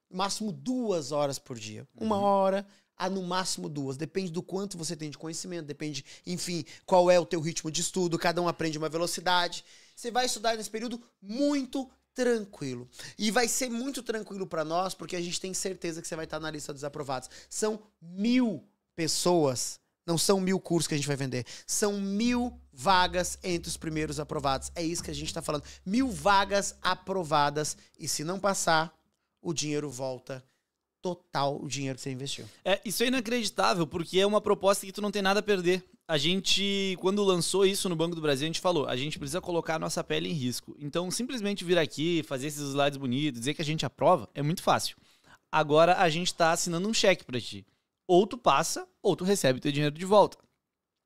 no máximo duas horas por dia. Uhum. Uma hora a ah, no máximo duas. Depende do quanto você tem de conhecimento, depende, enfim, qual é o teu ritmo de estudo, cada um aprende uma velocidade. Você vai estudar nesse período muito tranquilo. E vai ser muito tranquilo para nós, porque a gente tem certeza que você vai estar na lista dos aprovados. São mil pessoas não são mil cursos que a gente vai vender. São mil vagas entre os primeiros aprovados. É isso que a gente está falando. Mil vagas aprovadas. E se não passar, o dinheiro volta total o dinheiro que você investiu. É, isso é inacreditável, porque é uma proposta que tu não tem nada a perder. A gente, quando lançou isso no Banco do Brasil, a gente falou, a gente precisa colocar a nossa pele em risco. Então, simplesmente vir aqui, fazer esses slides bonitos, dizer que a gente aprova, é muito fácil. Agora a gente está assinando um cheque para ti. Ou tu passa, ou tu recebe teu dinheiro de volta.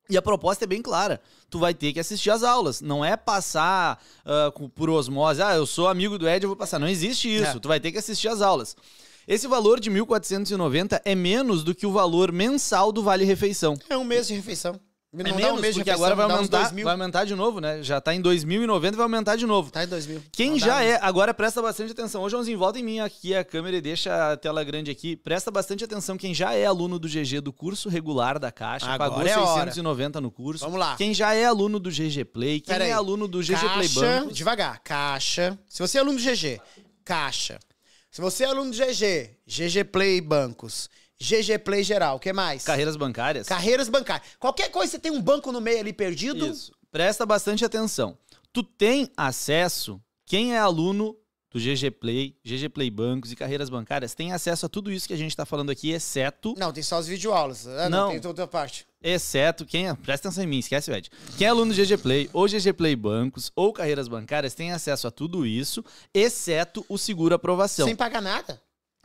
E a proposta é bem clara. Tu vai ter que assistir as aulas. Não é passar uh, por osmose. Ah, eu sou amigo do Ed, eu vou passar. Não existe isso. É. Tu vai ter que assistir as aulas. Esse valor de 1.490 é menos do que o valor mensal do Vale Refeição. É um mês de refeição. É não é menos, um mês porque agora vai aumentar, vai aumentar de novo, né? Já tá em 2090 e vai aumentar de novo. Tá em 2000. Quem não já é, agora presta bastante atenção. Hoje, Joãozinho, volta em mim aqui a câmera e deixa a tela grande aqui. Presta bastante atenção quem já é aluno do GG do curso regular da Caixa, agora pagou é 690 hora. no curso. Vamos lá. Quem já é aluno do GG Play, quem Pera é aí. aluno do GG Caixa, Play Bancos. devagar. Caixa. Se você é aluno do GG, Caixa. Se você é aluno do GG, GG Play Bancos. GG Play geral. O que mais? Carreiras bancárias. Carreiras bancárias. Qualquer coisa, você tem um banco no meio ali perdido. Isso. Presta bastante atenção. Tu tem acesso, quem é aluno do GG Play, GG Play Bancos e carreiras bancárias, tem acesso a tudo isso que a gente está falando aqui, exceto. Não, tem só as videoaulas. Ah, não, não, tem toda a parte. Exceto quem é. Presta atenção em mim, esquece, Ed. Quem é aluno do GG Play, ou GG Play Bancos, ou carreiras bancárias, tem acesso a tudo isso, exceto o seguro aprovação. Sem pagar nada?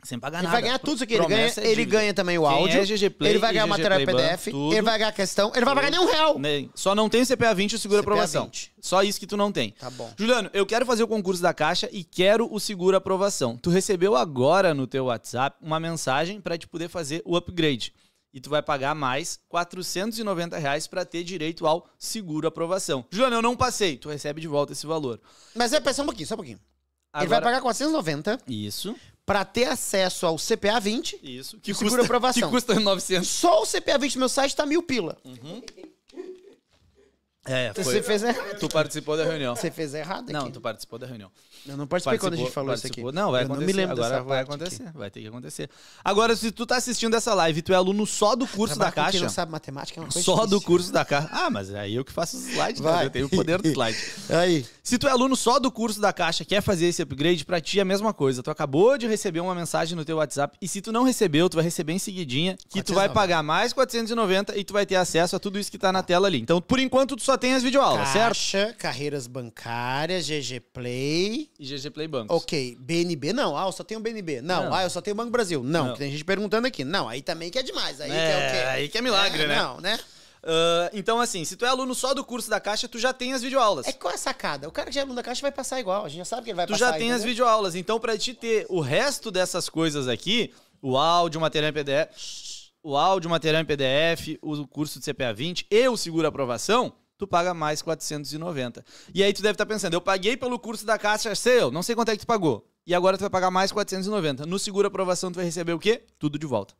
Sem pagar nada. Ele vai ganhar tudo isso aqui. Ele, ganha, é ele ganha também o Quem é áudio. É GG Play, ele vai ganhar o material PDF. Tudo. ele vai ganhar a questão. Ele vai pagar nem um real. Só não tem o CPA 20 e o seguro CPA aprovação. 20. Só isso que tu não tem. Tá bom. Juliano, eu quero fazer o concurso da Caixa e quero o seguro aprovação. Tu recebeu agora no teu WhatsApp uma mensagem para te poder fazer o upgrade. E tu vai pagar mais R$ reais para ter direito ao seguro aprovação. Juliano, eu não passei. Tu recebe de volta esse valor. Mas é, pensa um pouquinho, só um pouquinho. Agora, ele vai pagar 490. Isso para ter acesso ao CPA 20, Isso, que, que custa, aprovação. Que custa 900. Só o CPA 20 no meu site tá mil pila. Uhum. É, foi. Você fez errado. Tu participou da reunião. Você fez errado aqui. Não, tu participou da reunião. Eu não participei quando a gente falou isso aqui. Não, vai eu acontecer. Não me lembro agora vai acontecer, aqui. vai ter que acontecer. Agora, se tu tá assistindo essa live e tu é aluno só do curso Trabalho da Caixa... Quem não sabe matemática é uma coisa Só difícil. do né? curso da Caixa. Ah, mas é aí eu que faço os slides, né? vai. eu tenho o poder do slide. aí. Se tu é aluno só do curso da Caixa, quer fazer esse upgrade, pra ti é a mesma coisa. Tu acabou de receber uma mensagem no teu WhatsApp e se tu não recebeu, tu vai receber em seguidinha que tu vai pagar mais 490 e tu vai ter acesso a tudo isso que tá na tela ali. Então, por enquanto, tu só tem as videoaulas, Caixa, certo? Caixa, carreiras bancárias, GG Play e GG Play Bancos. Ok, BNB não. Ah, eu só tenho BNB. Não. não. Ah, eu só tenho Banco Brasil. Não, não. tem gente perguntando aqui. Não, aí também que é demais. Aí é, que é o quê? Aí que é milagre, é, né? Não, né? Uh, então, assim, se tu é aluno só do curso da Caixa, tu já tem as videoaulas. É qual é a sacada? O cara que é aluno da Caixa vai passar igual. A gente já sabe que ele vai tu passar. Tu já tem as videoaulas. Então, pra te ter o resto dessas coisas aqui, o áudio, o material em PDF, o áudio, material em PDF, o curso de CPA 20 e o seguro aprovação, tu paga mais 490. E aí tu deve estar tá pensando, eu paguei pelo curso da Caixa é Seu, não sei quanto é que tu pagou. E agora tu vai pagar mais 490. No seguro aprovação tu vai receber o quê? Tudo de volta.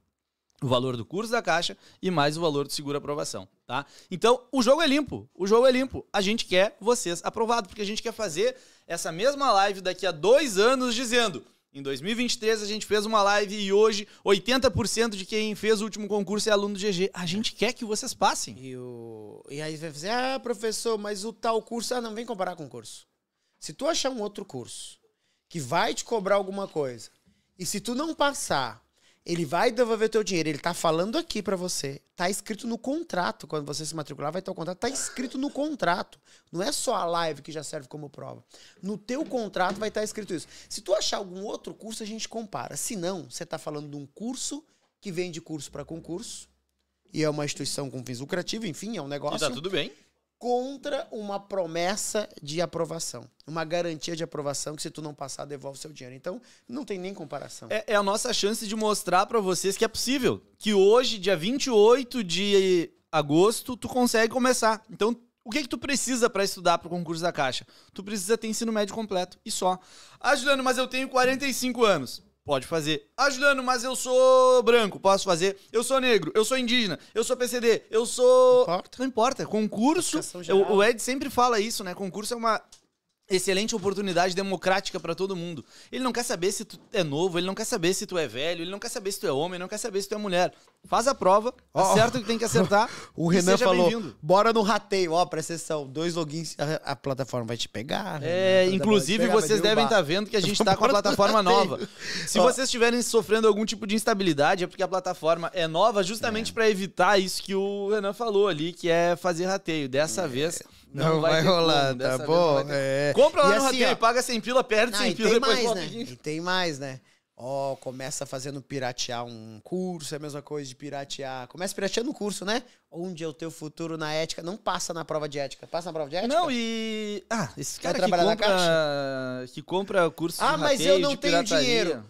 O valor do curso da Caixa e mais o valor do seguro aprovação, tá? Então, o jogo é limpo. O jogo é limpo. A gente quer vocês aprovados porque a gente quer fazer essa mesma live daqui a dois anos dizendo em 2023 a gente fez uma live e hoje 80% de quem fez o último concurso é aluno do GG. A gente quer que vocês passem. E, o... e aí vai dizer, ah, professor, mas o tal curso, ah, não vem comparar com o curso. Se tu achar um outro curso que vai te cobrar alguma coisa e se tu não passar ele vai devolver teu dinheiro. Ele tá falando aqui para você. Tá escrito no contrato. Quando você se matricular, vai ter o contrato. Tá escrito no contrato. Não é só a live que já serve como prova. No teu contrato vai estar tá escrito isso. Se tu achar algum outro curso, a gente compara. Se não, você tá falando de um curso que vende curso para concurso. E é uma instituição com fins lucrativos, enfim, é um negócio. E tá tudo bem contra uma promessa de aprovação, uma garantia de aprovação que se tu não passar devolve seu dinheiro. Então não tem nem comparação. É, é a nossa chance de mostrar para vocês que é possível, que hoje dia 28 de agosto tu consegue começar. Então o que, é que tu precisa para estudar para o concurso da Caixa? Tu precisa ter ensino médio completo e só. Ah, Juliano, mas eu tenho 45 anos. Pode fazer. Ajudando, ah, mas eu sou branco, posso fazer. Eu sou negro, eu sou indígena, eu sou PCD, eu sou. Não importa. Não importa. Concurso. o Ed sempre fala isso, né? Concurso é uma excelente oportunidade democrática para todo mundo. Ele não quer saber se tu é novo, ele não quer saber se tu é velho, ele não quer saber se tu é homem, ele não quer saber se tu é mulher. Faz a prova, oh, acerta o que tem que acertar. O Renan falou: bora no rateio, ó, oh, presta atenção, dois logins, a, a, plataforma vai te pegar. É, inclusive pegar, vocês devem estar tá vendo que a gente está com a plataforma nova. Se oh. vocês estiverem sofrendo algum tipo de instabilidade, é porque a plataforma é nova, justamente é. para evitar isso que o Renan falou ali, que é fazer rateio. Dessa é. vez não, não vai, vai rolar, tá bom? É. Compra lá e no assim, rateio, ó, paga 100 pila, perde não, ah, 100 pila, depois mais, né? E tem mais, né? Ó, oh, começa fazendo piratear um curso, é a mesma coisa de piratear. Começa pirateando um curso, né? Onde é o teu futuro na ética? Não passa na prova de ética. Passa na prova de ética? Não, e. Ah, esse cara que compra, que compra curso Ah, mas eu não tenho pirataria. dinheiro.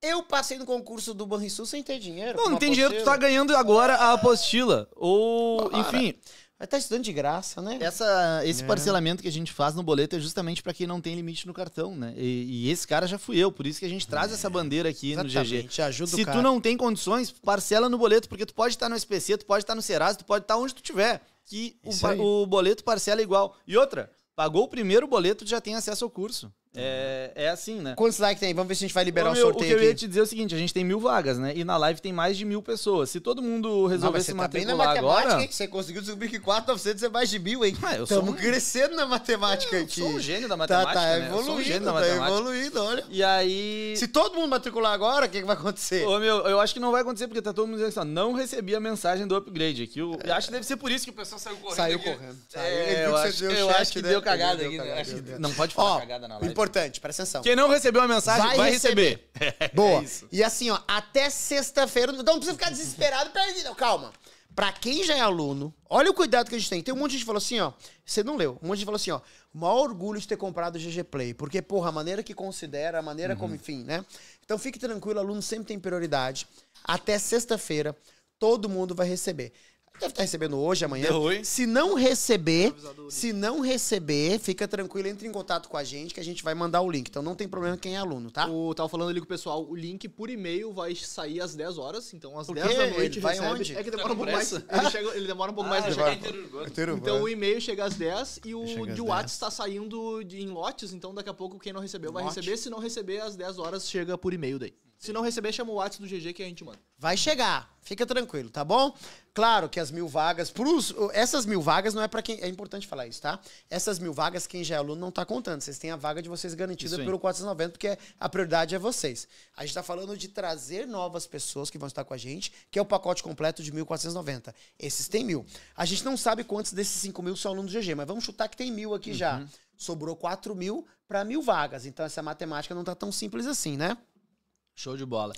Eu passei no concurso do Banrisul sem ter dinheiro. Não, não tem apostila. dinheiro, tu tá ganhando agora a apostila. Ou, Para. enfim. Aí tá estudando de graça, né? Essa, esse é. parcelamento que a gente faz no boleto é justamente para quem não tem limite no cartão, né? E, e, esse cara já fui eu, por isso que a gente traz é. essa bandeira aqui Exatamente. no GG. Ajuda Se tu não tem condições, parcela no boleto, porque tu pode estar no SPC, tu pode estar no Serasa, tu pode estar onde tu tiver, que o, o boleto parcela igual. E outra, pagou o primeiro boleto, tu já tem acesso ao curso. É, é assim, né? Quantos likes tem? Vamos ver se a gente vai liberar Ô, meu, o sorteio. O que eu ia te dizer é o seguinte: a gente tem mil vagas, né? E na live tem mais de mil pessoas. Se todo mundo resolver se tá matricular tá agora. Você conseguiu descobrir que 4,900 é mais de mil, hein? Ué, ah, eu Estamos sou um... crescendo na matemática é, eu, aqui. sou um gênio da tá, matemática. Tá, tá né? um gênio da tá matemática. tá evoluindo, olha. E aí. Se todo mundo matricular agora, o que, que vai acontecer? Ô, meu, eu acho que não vai acontecer porque tá todo mundo dizendo assim: ó, não recebi a mensagem do upgrade aqui. Eu é. acho que deve ser por isso que o pessoal saiu correndo. Saiu aqui. correndo. Saiu. É, eu, acho, eu né? né? acho, que deu cagada aqui. Não pode falar cagada na live importante, presta atenção. Quem não recebeu a mensagem vai, vai receber. receber. É é Boa. É e assim, ó, até sexta-feira. Então não precisa ficar desesperado pra calma. Pra quem já é aluno, olha o cuidado que a gente tem. Tem um monte de gente que falou assim, ó. Você não leu. Um monte de gente falou assim, ó. maior orgulho de ter comprado o GG Play. Porque, porra, a maneira que considera, a maneira uhum. como, enfim, né? Então fique tranquilo, aluno sempre tem prioridade. Até sexta-feira, todo mundo vai receber. Deve estar tá recebendo hoje, amanhã. Se não receber, tá se não receber, fica tranquilo, entre em contato com a gente que a gente vai mandar o link. Então não tem problema quem é aluno, tá? O tava falando ali com o pessoal, o link por e-mail vai sair às 10 horas, então às 10 da noite Ele vai recebe. onde? É que demora tá um pouco mais. Ele, chega- ele demora um pouco ah, mais. de pra é Então o e-mail chega às 10 e o de WhatsApp está saindo de- em lotes, então daqui a pouco quem não recebeu vai Lote. receber. Se não receber, às 10 horas chega por e-mail daí. Se não receber, chama o WhatsApp do GG que a gente manda. Vai chegar, fica tranquilo, tá bom? Claro que as mil vagas, pros, essas mil vagas não é para quem. É importante falar isso, tá? Essas mil vagas, quem já é aluno não tá contando. Vocês têm a vaga de vocês garantida pelo 490, porque a prioridade é vocês. A gente tá falando de trazer novas pessoas que vão estar com a gente, que é o pacote completo de 1.490. Esses tem mil. A gente não sabe quantos desses 5 mil são alunos do GG, mas vamos chutar que tem mil aqui uhum. já. Sobrou 4 mil para mil vagas. Então essa matemática não tá tão simples assim, né? Show de bola.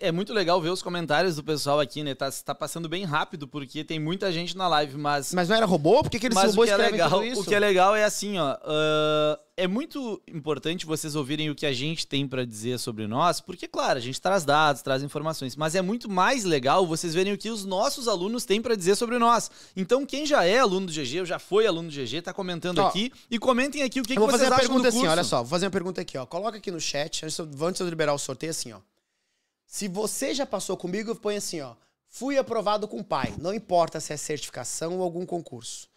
É muito legal ver os comentários do pessoal aqui, né? Tá, tá passando bem rápido, porque tem muita gente na live, mas. Mas não era robô? Por que, que eles mas robôs o que é legal, O que é legal é assim, ó. Uh, é muito importante vocês ouvirem o que a gente tem para dizer sobre nós, porque, claro, a gente traz dados, traz informações, mas é muito mais legal vocês verem o que os nossos alunos têm para dizer sobre nós. Então, quem já é aluno do GG, ou já foi aluno do GG, tá comentando ó, aqui e comentem aqui o que, eu vou que vocês fazer acham pergunta do assim, curso. Assim, olha só, vou fazer uma pergunta aqui, ó. Coloca aqui no chat, antes de eu liberar o sorteio, assim, ó. Se você já passou comigo, põe assim, ó. Fui aprovado com o pai. Não importa se é certificação ou algum concurso.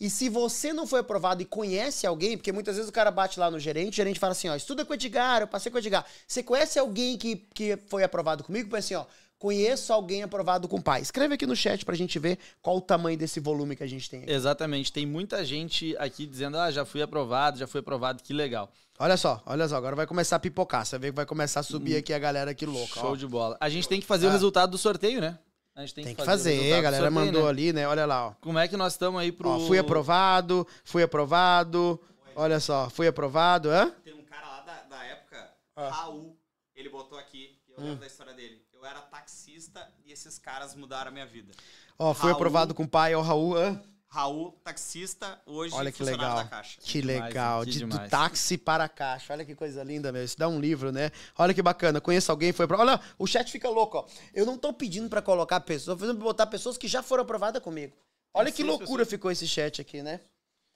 E se você não foi aprovado e conhece alguém, porque muitas vezes o cara bate lá no gerente, o gerente fala assim, ó, estuda com o Edgar, eu passei com o Edgar. Você conhece alguém que, que foi aprovado comigo? Põe assim, ó, conheço alguém aprovado com pai. Escreve aqui no chat pra gente ver qual o tamanho desse volume que a gente tem. Aqui. Exatamente, tem muita gente aqui dizendo, ah, já fui aprovado, já fui aprovado, que legal. Olha só, olha só, agora vai começar a pipocar, você vê que vai começar a subir hum. aqui a galera aqui louca. Show ó. de bola. A gente tem que fazer ah. o resultado do sorteio, né? A gente tem, tem que, que fazer. fazer. A galera mandou né? ali, né? Olha lá, ó. Como é que nós estamos aí pro. Ó, fui aprovado, fui aprovado. Olha só, fui aprovado, hã? Tem um cara lá da, da época, ah. Raul, ele botou aqui, eu lembro hum. da história dele. Eu era taxista e esses caras mudaram a minha vida. Ó, fui Raul... aprovado com o pai, ó, Raul, hã? Raul, taxista, hoje Olha que legal. da Caixa. Que, que legal, de, do táxi para a Caixa. Olha que coisa linda, meu. Isso dá um livro, né? Olha que bacana. Conheço alguém, foi para. Olha, o chat fica louco, ó. Eu não estou pedindo para colocar pessoas, tô pedindo pra botar pessoas que já foram aprovadas comigo. Olha que loucura pessoas. Né? ficou esse chat aqui, né?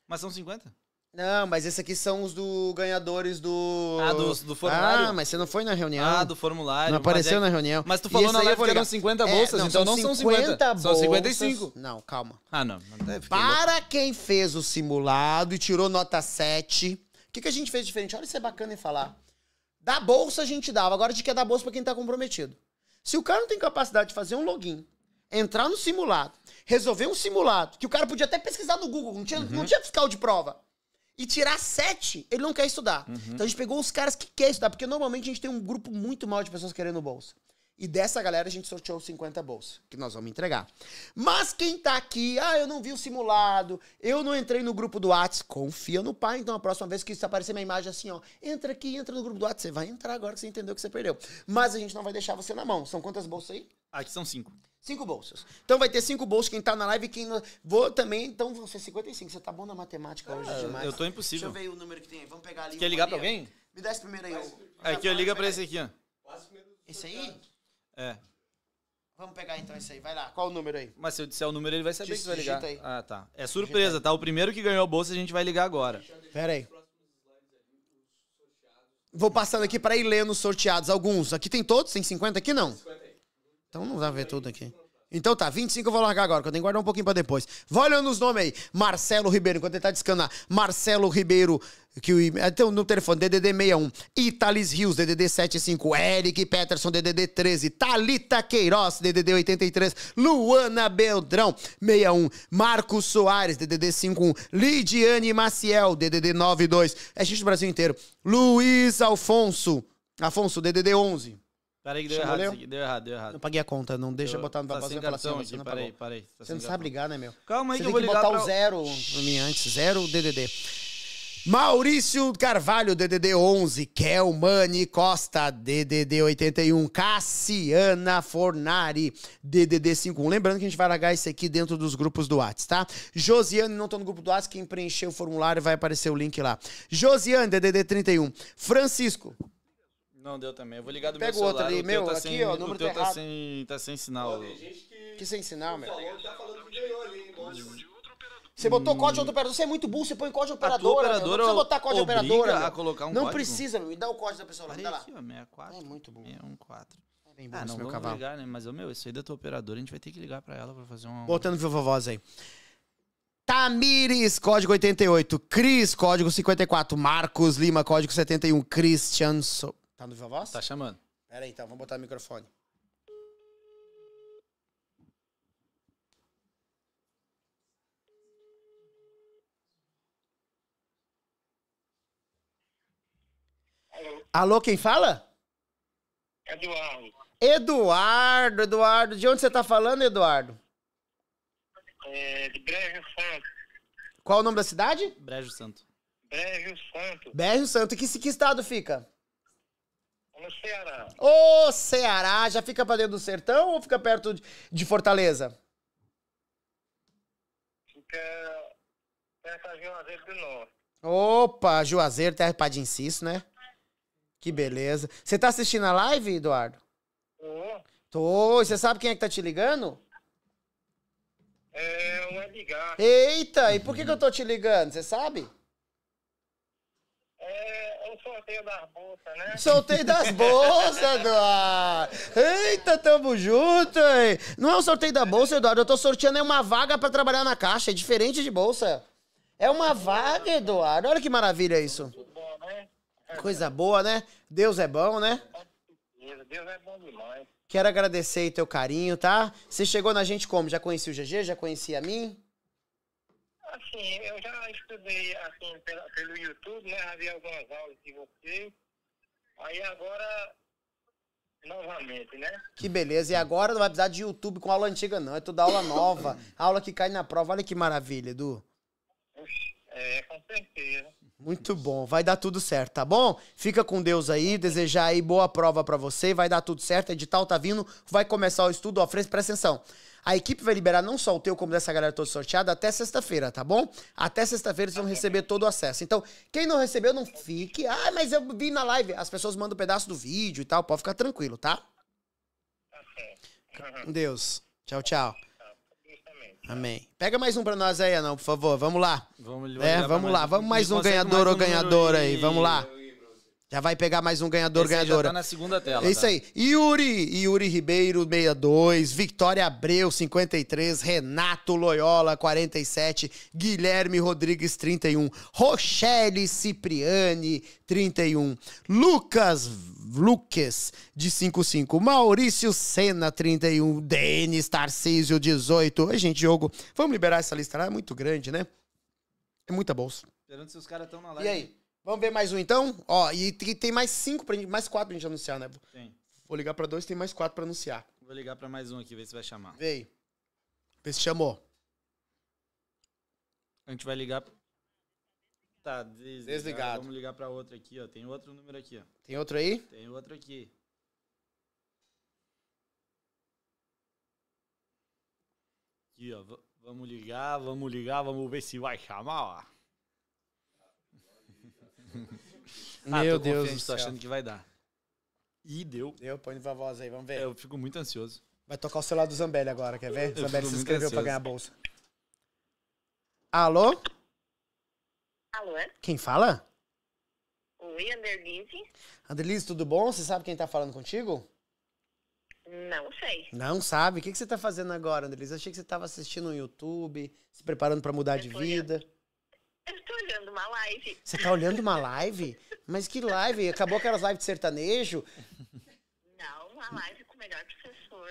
Mas são 50? Não, mas esses aqui são os do ganhadores do. Ah, do, do ah, formulário? Ah, mas você não foi na reunião. Ah, do formulário. Não apareceu é... na reunião. Mas tu falou na live que eram 50 é, bolsas, é, não, então não são 50. Bolsas. São 55. Não, calma. Ah, não. não Para louco. quem fez o simulado e tirou nota 7, o que, que a gente fez diferente? Olha isso é bacana em falar. Da bolsa a gente dava, agora a gente quer dar bolsa pra quem tá comprometido. Se o cara não tem capacidade de fazer um login, entrar no simulado, resolver um simulado, que o cara podia até pesquisar no Google, não tinha, uhum. não tinha fiscal de prova e tirar sete, ele não quer estudar. Uhum. Então a gente pegou os caras que querem estudar, porque normalmente a gente tem um grupo muito mal de pessoas querendo bolsa. E dessa galera a gente sorteou 50 bolsas, que nós vamos entregar. Mas quem tá aqui, ah, eu não vi o simulado, eu não entrei no grupo do Whats, confia no pai, então a próxima vez que isso aparecer minha imagem assim, ó, entra aqui, entra no grupo do Whats, você vai entrar agora que você entendeu que você perdeu. Mas a gente não vai deixar você na mão. São quantas bolsas aí? Aqui são cinco. Cinco bolsas. Então vai ter cinco bolsas quem tá na live e quem não... Vou também, então vão ser 55. Você tá bom na matemática hoje é, demais. Eu tô impossível. Deixa eu ver o número que tem aí. Vamos pegar ali. quer ligar para alguém? Me dá esse primeiro aí. é, aqui eu ligo para esse aqui, ó. Esse aí? É. Vamos pegar então esse aí, vai lá. Qual o número aí? Mas se eu disser o número, ele vai saber Diz, que vai ligar. Aí. Ah, tá. É surpresa, tá? O primeiro que ganhou a bolsa a gente vai ligar agora. Pera aí. Vou passando aqui para ir lendo os sorteados. Alguns. Aqui tem todos? Tem 50 aqui não? 50 então não dá pra ver tudo aqui. Então tá, 25 eu vou largar agora, que eu tenho que guardar um pouquinho pra depois. Vai olhando os nomes aí. Marcelo Ribeiro, enquanto ele tá descansando. Marcelo Ribeiro, que o, é no telefone, DDD 61. Italis Rios, DDD 75. Eric Peterson, DDD 13. Talita Queiroz, DDD 83. Luana Beldrão, 61. Marcos Soares, DDD 51. Lidiane Maciel, DDD 92. É gente do Brasil inteiro. Luiz Alfonso, Afonso, DDD 11. Peraí que deu Chamou errado, deu errado, deu errado. Não paguei a conta, não deixa eu botar no tá sem assim, cartão aqui, peraí, peraí. você não tá sabe ligar, né, meu? Calma aí você que eu vou que botar o zero no mim antes, zero DDD. Maurício Carvalho, DDD 11, Kelmani Costa, DDD 81, Cassiana Fornari, DDD 51. Lembrando que a gente vai largar isso aqui dentro dos grupos do WhatsApp, tá? Josiane, não tô no grupo do WhatsApp, quem preencher o formulário vai aparecer o link lá. Josiane, DDD 31, Francisco, não, deu também. Eu vou ligar do Pega meu celular. Pega o outro ali, meu, tá aqui, sem, ó, o número o teu tá, errado. sem, tá sem sinal. Pô, que... que... sem sinal, meu. Falou, tá você botou hum. código de outro hum. operador, você é muito burro, você põe código de operadora. operadora não precisa botar código de operadora. A colocar um não código. precisa, meu. Me dá o código da pessoa lá. Olha aqui, ó, 64. É muito bom. É, é bem bom ah, não, meu cavalo. ligar, né? Mas, meu, isso aí da tua operadora, a gente vai ter que ligar pra ela pra fazer uma... Botando viva voz aí. Tamires, código 88. Cris, código 54. Marcos Lima, código 71. Christian so Tá no Viva Voz? Tá chamando. Pera aí, então, vamos botar o microfone. Alô, Alô quem fala? Eduardo. Eduardo, Eduardo. De onde você tá falando, Eduardo? É, de Brejo Santo. Qual o nome da cidade? Brejo Santo. Brejo Santo. Brejo Santo. Que, que estado fica? No Ceará. Ô, Ceará! Já fica pra dentro do sertão ou fica perto de Fortaleza? Fica perto de Juazeiro do Norte. Opa, Juazeiro, terra pá de inciso, né? Que beleza. Você tá assistindo a live, Eduardo? Tô. Tô. você sabe quem é que tá te ligando? É o Edgar. É Eita, e por que, que eu tô te ligando? Você sabe? o sorteio das bolsas, né? Sorteio das bolsas, Eduardo! Eita, tamo junto, hein? Não é o sorteio da bolsa, Eduardo. Eu tô sorteando é uma vaga pra trabalhar na caixa. É diferente de bolsa. É uma vaga, Eduardo. Olha que maravilha isso. Né? Coisa boa, né? Deus é bom, né? Deus é bom demais. Quero agradecer o teu carinho, tá? Você chegou na gente como? Já conhecia o GG? Já conhecia a mim? Assim, eu já estudei assim, pelo YouTube, né? havia algumas aulas de você. Aí agora, novamente, né? Que beleza. E agora não vai precisar de YouTube com aula antiga, não. É toda aula nova. aula que cai na prova. Olha que maravilha, Edu. É, com certeza. Muito bom, vai dar tudo certo, tá bom? Fica com Deus aí, desejar aí boa prova para você, vai dar tudo certo, edital tá vindo, vai começar o estudo, ó, presta atenção. A equipe vai liberar não só o teu, como dessa galera toda sorteada, até sexta-feira, tá bom? Até sexta-feira vocês vão receber todo o acesso. Então, quem não recebeu, não fique. Ah, mas eu vi na live. As pessoas mandam um pedaço do vídeo e tal. Pode ficar tranquilo, tá? Com Deus. Tchau, tchau. Amém. Pega mais um pra nós aí, não, por favor. Vamos lá. Vamos, é, vamos lá. Vamos mais um ganhador mais um ou ganhadora aí. aí. Vamos lá. Já vai pegar mais um ganhador, Esse ganhadora. já tá na segunda tela. É isso tá. aí. Yuri, Yuri Ribeiro, 62. Vitória Abreu, 53. Renato Loyola, 47. Guilherme Rodrigues, 31. Rochelle Cipriani, 31. Lucas Luques, de 55. Maurício Senna, 31. Denis Tarcísio, 18. Oi, gente, Diogo. Vamos liberar essa lista lá. Né? É muito grande, né? É muita bolsa. Esperando se os caras estão na live. E aí? Vamos ver mais um então? Ó, e tem mais cinco, pra, mais quatro pra gente anunciar, né? Tem. Vou ligar pra dois, tem mais quatro pra anunciar. Vou ligar pra mais um aqui, ver se vai chamar. Veio. Vê se chamou. A gente vai ligar. Tá, desligado. desligado. Vamos ligar pra outra aqui, ó. Tem outro número aqui, ó. Tem outro aí? Tem outro aqui. Aqui, ó. Vamos ligar, vamos ligar, vamos ver se vai chamar, ó ah, Meu Deus do céu. Tô achando que vai dar. E deu. Deu, põe viva voz aí, vamos ver. Eu fico muito ansioso. Vai tocar o celular do Zambelli agora, quer ver? Eu Zambelli se inscreveu ansioso. pra ganhar a bolsa. Alô? Alô? Quem fala? Oi, Anderlise. Anderlise, tudo bom? Você sabe quem tá falando contigo? Não sei. Não sabe? O que, você tá fazendo agora, Anderlise? Achei que você tava assistindo no YouTube, se preparando para mudar de vida. Eu... Eu tô tá olhando uma live. Você tá olhando uma live? Mas que live? Acabou aquelas lives de sertanejo? Não, uma live com o melhor professor.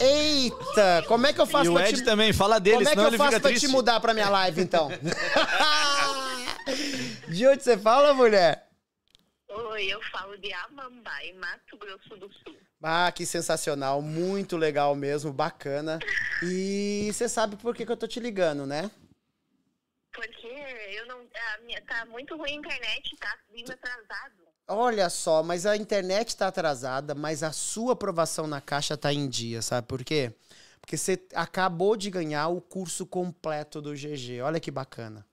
Eita, como é que eu faço e o Ed te... também, fala dele, Como é que eu faço pra triste. te mudar pra minha live, então? de onde você fala, mulher? Oi, eu falo de Amambai, Mato Grosso do Sul. Ah, que sensacional, muito legal mesmo, bacana. E você sabe por que, que eu tô te ligando, né? porque eu não. A minha, tá muito ruim a internet, tá vindo atrasado. Olha só, mas a internet tá atrasada, mas a sua aprovação na caixa tá em dia, sabe por quê? Porque você acabou de ganhar o curso completo do GG. Olha que bacana.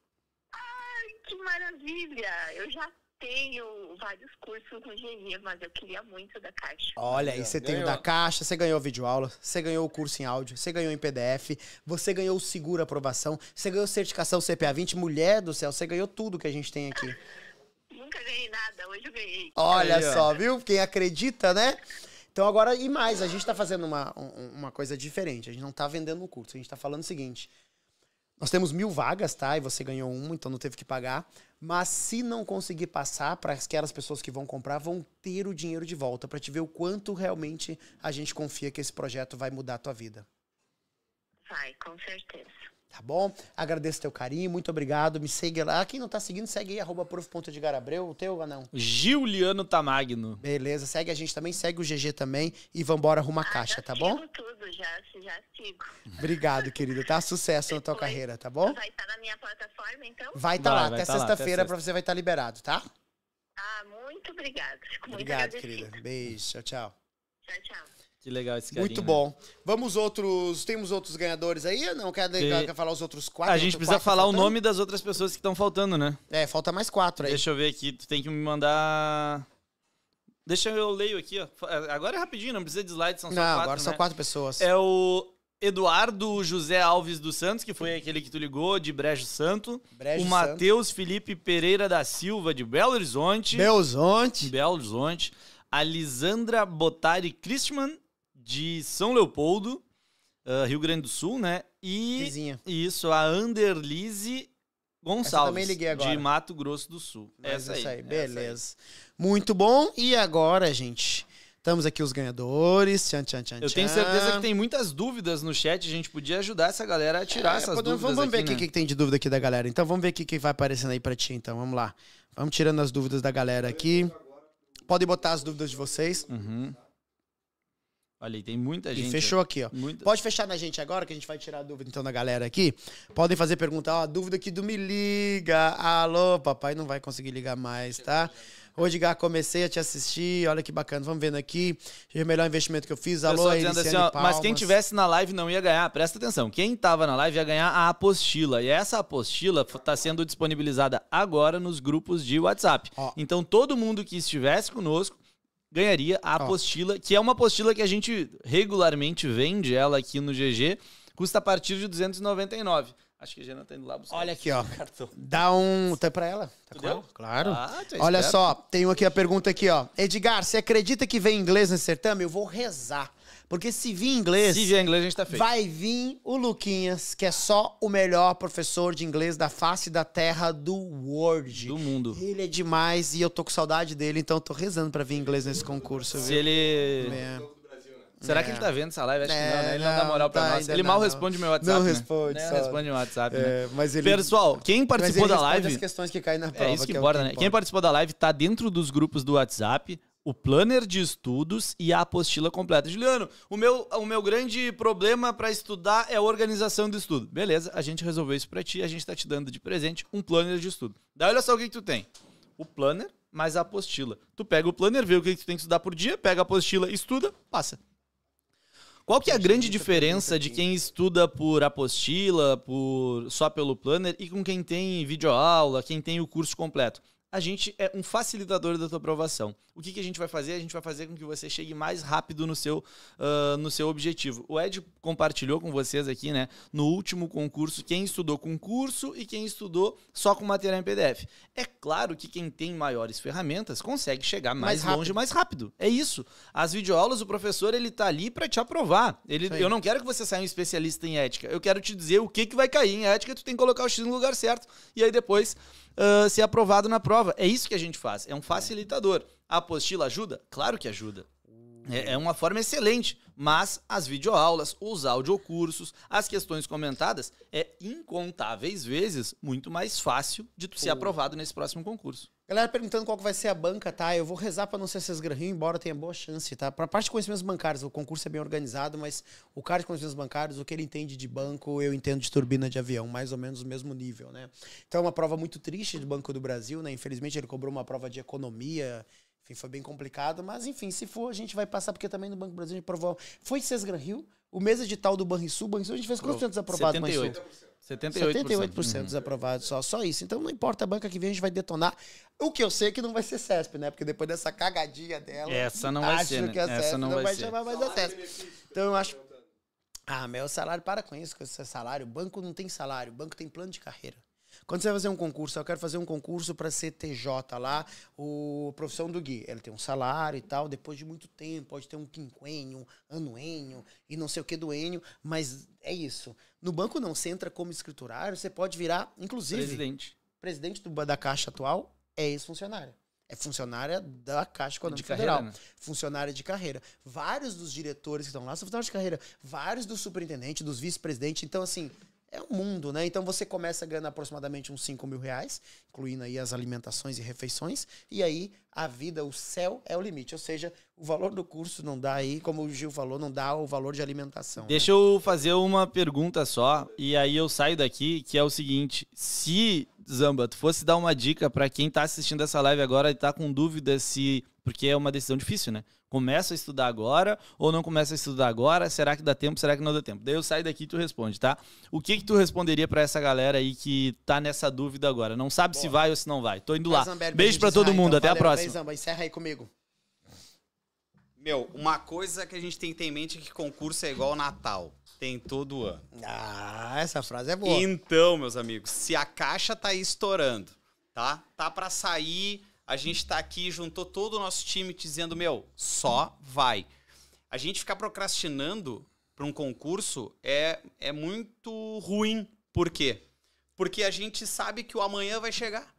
Ai, que maravilha! Eu já tenho vários cursos no GG, mas eu queria muito da Caixa. Olha, e você tem o da Caixa, você ganhou videoaula, você ganhou o curso em áudio, você ganhou em PDF, você ganhou o seguro aprovação, você ganhou certificação CPA 20, mulher do céu, você ganhou tudo que a gente tem aqui. Nunca ganhei nada, hoje eu ganhei. Olha aí, só, viu? Quem acredita, né? Então agora, e mais, a gente está fazendo uma, uma coisa diferente. A gente não está vendendo um curso, a gente está falando o seguinte: nós temos mil vagas, tá? E você ganhou uma, então não teve que pagar. Mas se não conseguir passar, para aquelas pessoas que vão comprar, vão ter o dinheiro de volta para te ver o quanto realmente a gente confia que esse projeto vai mudar a tua vida. Vai, com certeza. Tá bom? Agradeço teu carinho, muito obrigado. Me segue lá. Quem não tá seguindo, segue aí, arroba prof.edgarabreu, o teu não Giuliano Tamagno. Beleza, segue a gente também, segue o GG também e vambora arrumar ah, caixa, tá bom? tudo, já, já sigo. Obrigado, querido, tá? Sucesso Depois, na tua carreira, tá bom? Vai estar tá na minha plataforma, então? Vai estar tá lá, vai até tá sexta-feira pra você vai estar tá liberado, tá? Ah, muito obrigado. Fico muito Obrigado, querida. Beijo, tchau, tchau. Tchau, tchau. Que legal esse carinho. Muito né? bom. Vamos outros. Temos outros ganhadores aí? Não quer, quer falar os outros quatro? A gente precisa tá falar tá o nome das outras pessoas que estão faltando, né? É, falta mais quatro aí. Deixa eu ver aqui. Tu tem que me mandar. Deixa eu leio aqui, ó. É, agora é rapidinho, não precisa de slides, são só não, quatro. Não, agora né? são quatro pessoas. É o Eduardo José Alves dos Santos, que foi aquele que tu ligou, de Brejo Santo. Brejo o Matheus Felipe Pereira da Silva, de Belo Horizonte. Belo Horizonte. Belo Horizonte. A Lisandra Botari Christman de São Leopoldo, uh, Rio Grande do Sul, né? E Vizinha. isso, a Underlise Gonçalves, de Mato Grosso do Sul. Mas essa, aí, aí, beleza. Essa aí. Muito bom. E agora, gente, estamos aqui os ganhadores. Tchan, tchan, tchan, Eu tenho certeza que tem muitas dúvidas no chat. A gente podia ajudar essa galera a tirar é, essas podemos, dúvidas. Vamos, ver o né? que, que tem de dúvida aqui da galera. Então vamos ver o que vai aparecendo aí para ti. Então vamos lá. Vamos tirando as dúvidas da galera aqui. Podem botar as dúvidas de vocês. Uhum. Olha aí, tem muita gente. E fechou aqui, ó. Muita... Pode fechar na gente agora, que a gente vai tirar a dúvida então da galera aqui. Podem fazer pergunta, ó, dúvida aqui do Me Liga. Alô, papai não vai conseguir ligar mais, tá? Hoje, Gar, comecei a te assistir. Olha que bacana. Vamos vendo aqui. É o melhor investimento que eu fiz. Alô, dizendo assim, ó, Mas quem tivesse na live não ia ganhar. Presta atenção. Quem tava na live ia ganhar a apostila. E essa apostila está sendo disponibilizada agora nos grupos de WhatsApp. Ó. Então, todo mundo que estivesse conosco ganharia a apostila, que é uma apostila que a gente regularmente vende ela aqui no GG, custa a partir de 299. Acho que a Jana tá indo lá buscar. Olha aqui, ó. Cartão. Dá um. Tá pra ela? Tá com ela? Claro. Ah, tá Olha esperto. só, tenho aqui a pergunta aqui, ó. Edgar, você acredita que vem inglês nesse certame? Eu vou rezar. Porque se vir inglês. Se vir inglês, a gente tá feito. Vai vir o Luquinhas, que é só o melhor professor de inglês da face da terra do World. Do mundo. Ele é demais e eu tô com saudade dele, então eu tô rezando pra vir inglês nesse concurso. Viu? Se ele. É. Será é. que ele tá vendo essa live? Acho é, que não, né? Ele não, não dá moral pra tá, nós. Ele não, mal responde meu WhatsApp. Não né? responde. Né? responde meu WhatsApp. Né? É, mas ele... Pessoal, quem participou da live. As questões que caem na é prova, é isso que, que é importa, que né? Importa. Quem participou da live tá dentro dos grupos do WhatsApp o planner de estudos e a apostila completa. Juliano, o meu, o meu grande problema para estudar é a organização do estudo. Beleza, a gente resolveu isso para ti, a gente está te dando de presente um planner de estudo. Daí olha só o que, que tu tem. O planner mais a apostila. Tu pega o planner, vê o que, que tu tem que estudar por dia, pega a apostila, estuda, passa. Qual que é a grande diferença de quem estuda por apostila, por só pelo planner e com quem tem videoaula, quem tem o curso completo? a gente é um facilitador da tua aprovação. O que, que a gente vai fazer? A gente vai fazer com que você chegue mais rápido no seu, uh, no seu objetivo. O Ed compartilhou com vocês aqui, né, no último concurso, quem estudou concurso e quem estudou só com material em PDF. É claro que quem tem maiores ferramentas consegue chegar mais, mais longe mais rápido. É isso. As videoaulas, o professor, ele tá ali para te aprovar. Ele, eu não quero que você saia um especialista em ética. Eu quero te dizer o que, que vai cair em ética, tu tem que colocar o X no lugar certo. E aí depois uh, ser aprovado na prova. É isso que a gente faz, é um facilitador. A apostila ajuda? Claro que ajuda. É, é, uma forma excelente, mas as videoaulas, os audiocursos, as questões comentadas, é incontáveis vezes muito mais fácil de tu ser aprovado nesse próximo concurso. Galera perguntando qual que vai ser a banca, tá? Eu vou rezar para não ser César embora tenha boa chance, tá? Para parte de conhecimentos bancários, o concurso é bem organizado, mas o cara de conhecimentos bancários, o que ele entende de banco, eu entendo de turbina de avião, mais ou menos o mesmo nível, né? Então é uma prova muito triste do Banco do Brasil, né? Infelizmente ele cobrou uma prova de economia, enfim, foi bem complicado, mas enfim, se for, a gente vai passar, porque também no Banco do Brasil a gente provou. Foi César Granrinho, o mês edital do Banrisul, Banrisul a gente fez quantos aprovados, aprovado, 78. Banrisul? 78%. 78% dos aprovados só, só isso. Então não importa a banca que vem, a gente vai detonar. O que eu sei é que não vai ser CESP, né? Porque depois dessa cagadinha dela. Essa não vai ser. Né? Que a CESP Essa não, não vai, chamar mais a CESP. Então eu acho. Ah, meu salário, para com isso, com esse salário. O banco não tem salário, o banco tem plano de carreira. Quando você vai fazer um concurso, eu quero fazer um concurso para CTJ lá, o profissão do Gui. Ele tem um salário e tal, depois de muito tempo, pode ter um quinquênio, anuênio e não sei o que doênio, mas é isso. No banco não, você entra como escriturário, você pode virar, inclusive. Presidente. Presidente do, da Caixa atual é ex-funcionário. É funcionária da Caixa Econômica de Federal. Carreira, né? Funcionária de carreira. Vários dos diretores que estão lá são funcionários de carreira. Vários dos superintendentes, dos vice-presidentes. Então, assim, é um mundo, né? Então você começa ganhando aproximadamente uns 5 mil reais, incluindo aí as alimentações e refeições, e aí a vida, o céu é o limite. Ou seja, o valor do curso não dá aí, como o Gil falou, não dá o valor de alimentação. Né? Deixa né? eu fazer uma pergunta só, e aí eu saio daqui, que é o seguinte: se, Zamba, tu fosse dar uma dica para quem tá assistindo essa live agora e tá com dúvida se porque é uma decisão difícil, né? Começa a estudar agora ou não começa a estudar agora? Será que dá tempo? Será que não dá tempo? Daí eu saio daqui e tu responde, tá? O que que tu responderia para essa galera aí que tá nessa dúvida agora? Não sabe Boa. se vai ou se não vai. Tô indo lá. Beijo para todo ah, então mundo, então, até valeu, a próxima. Zamba, encerra aí comigo. Meu, uma coisa que a gente tem que ter em mente é que concurso é igual Natal. Tem todo ano. Ah, essa frase é boa. Então, meus amigos, se a caixa tá aí estourando, tá? Tá para sair a gente tá aqui, juntou todo o nosso time dizendo, meu, só vai. A gente ficar procrastinando para um concurso é, é muito ruim. Por quê? Porque a gente sabe que o amanhã vai chegar.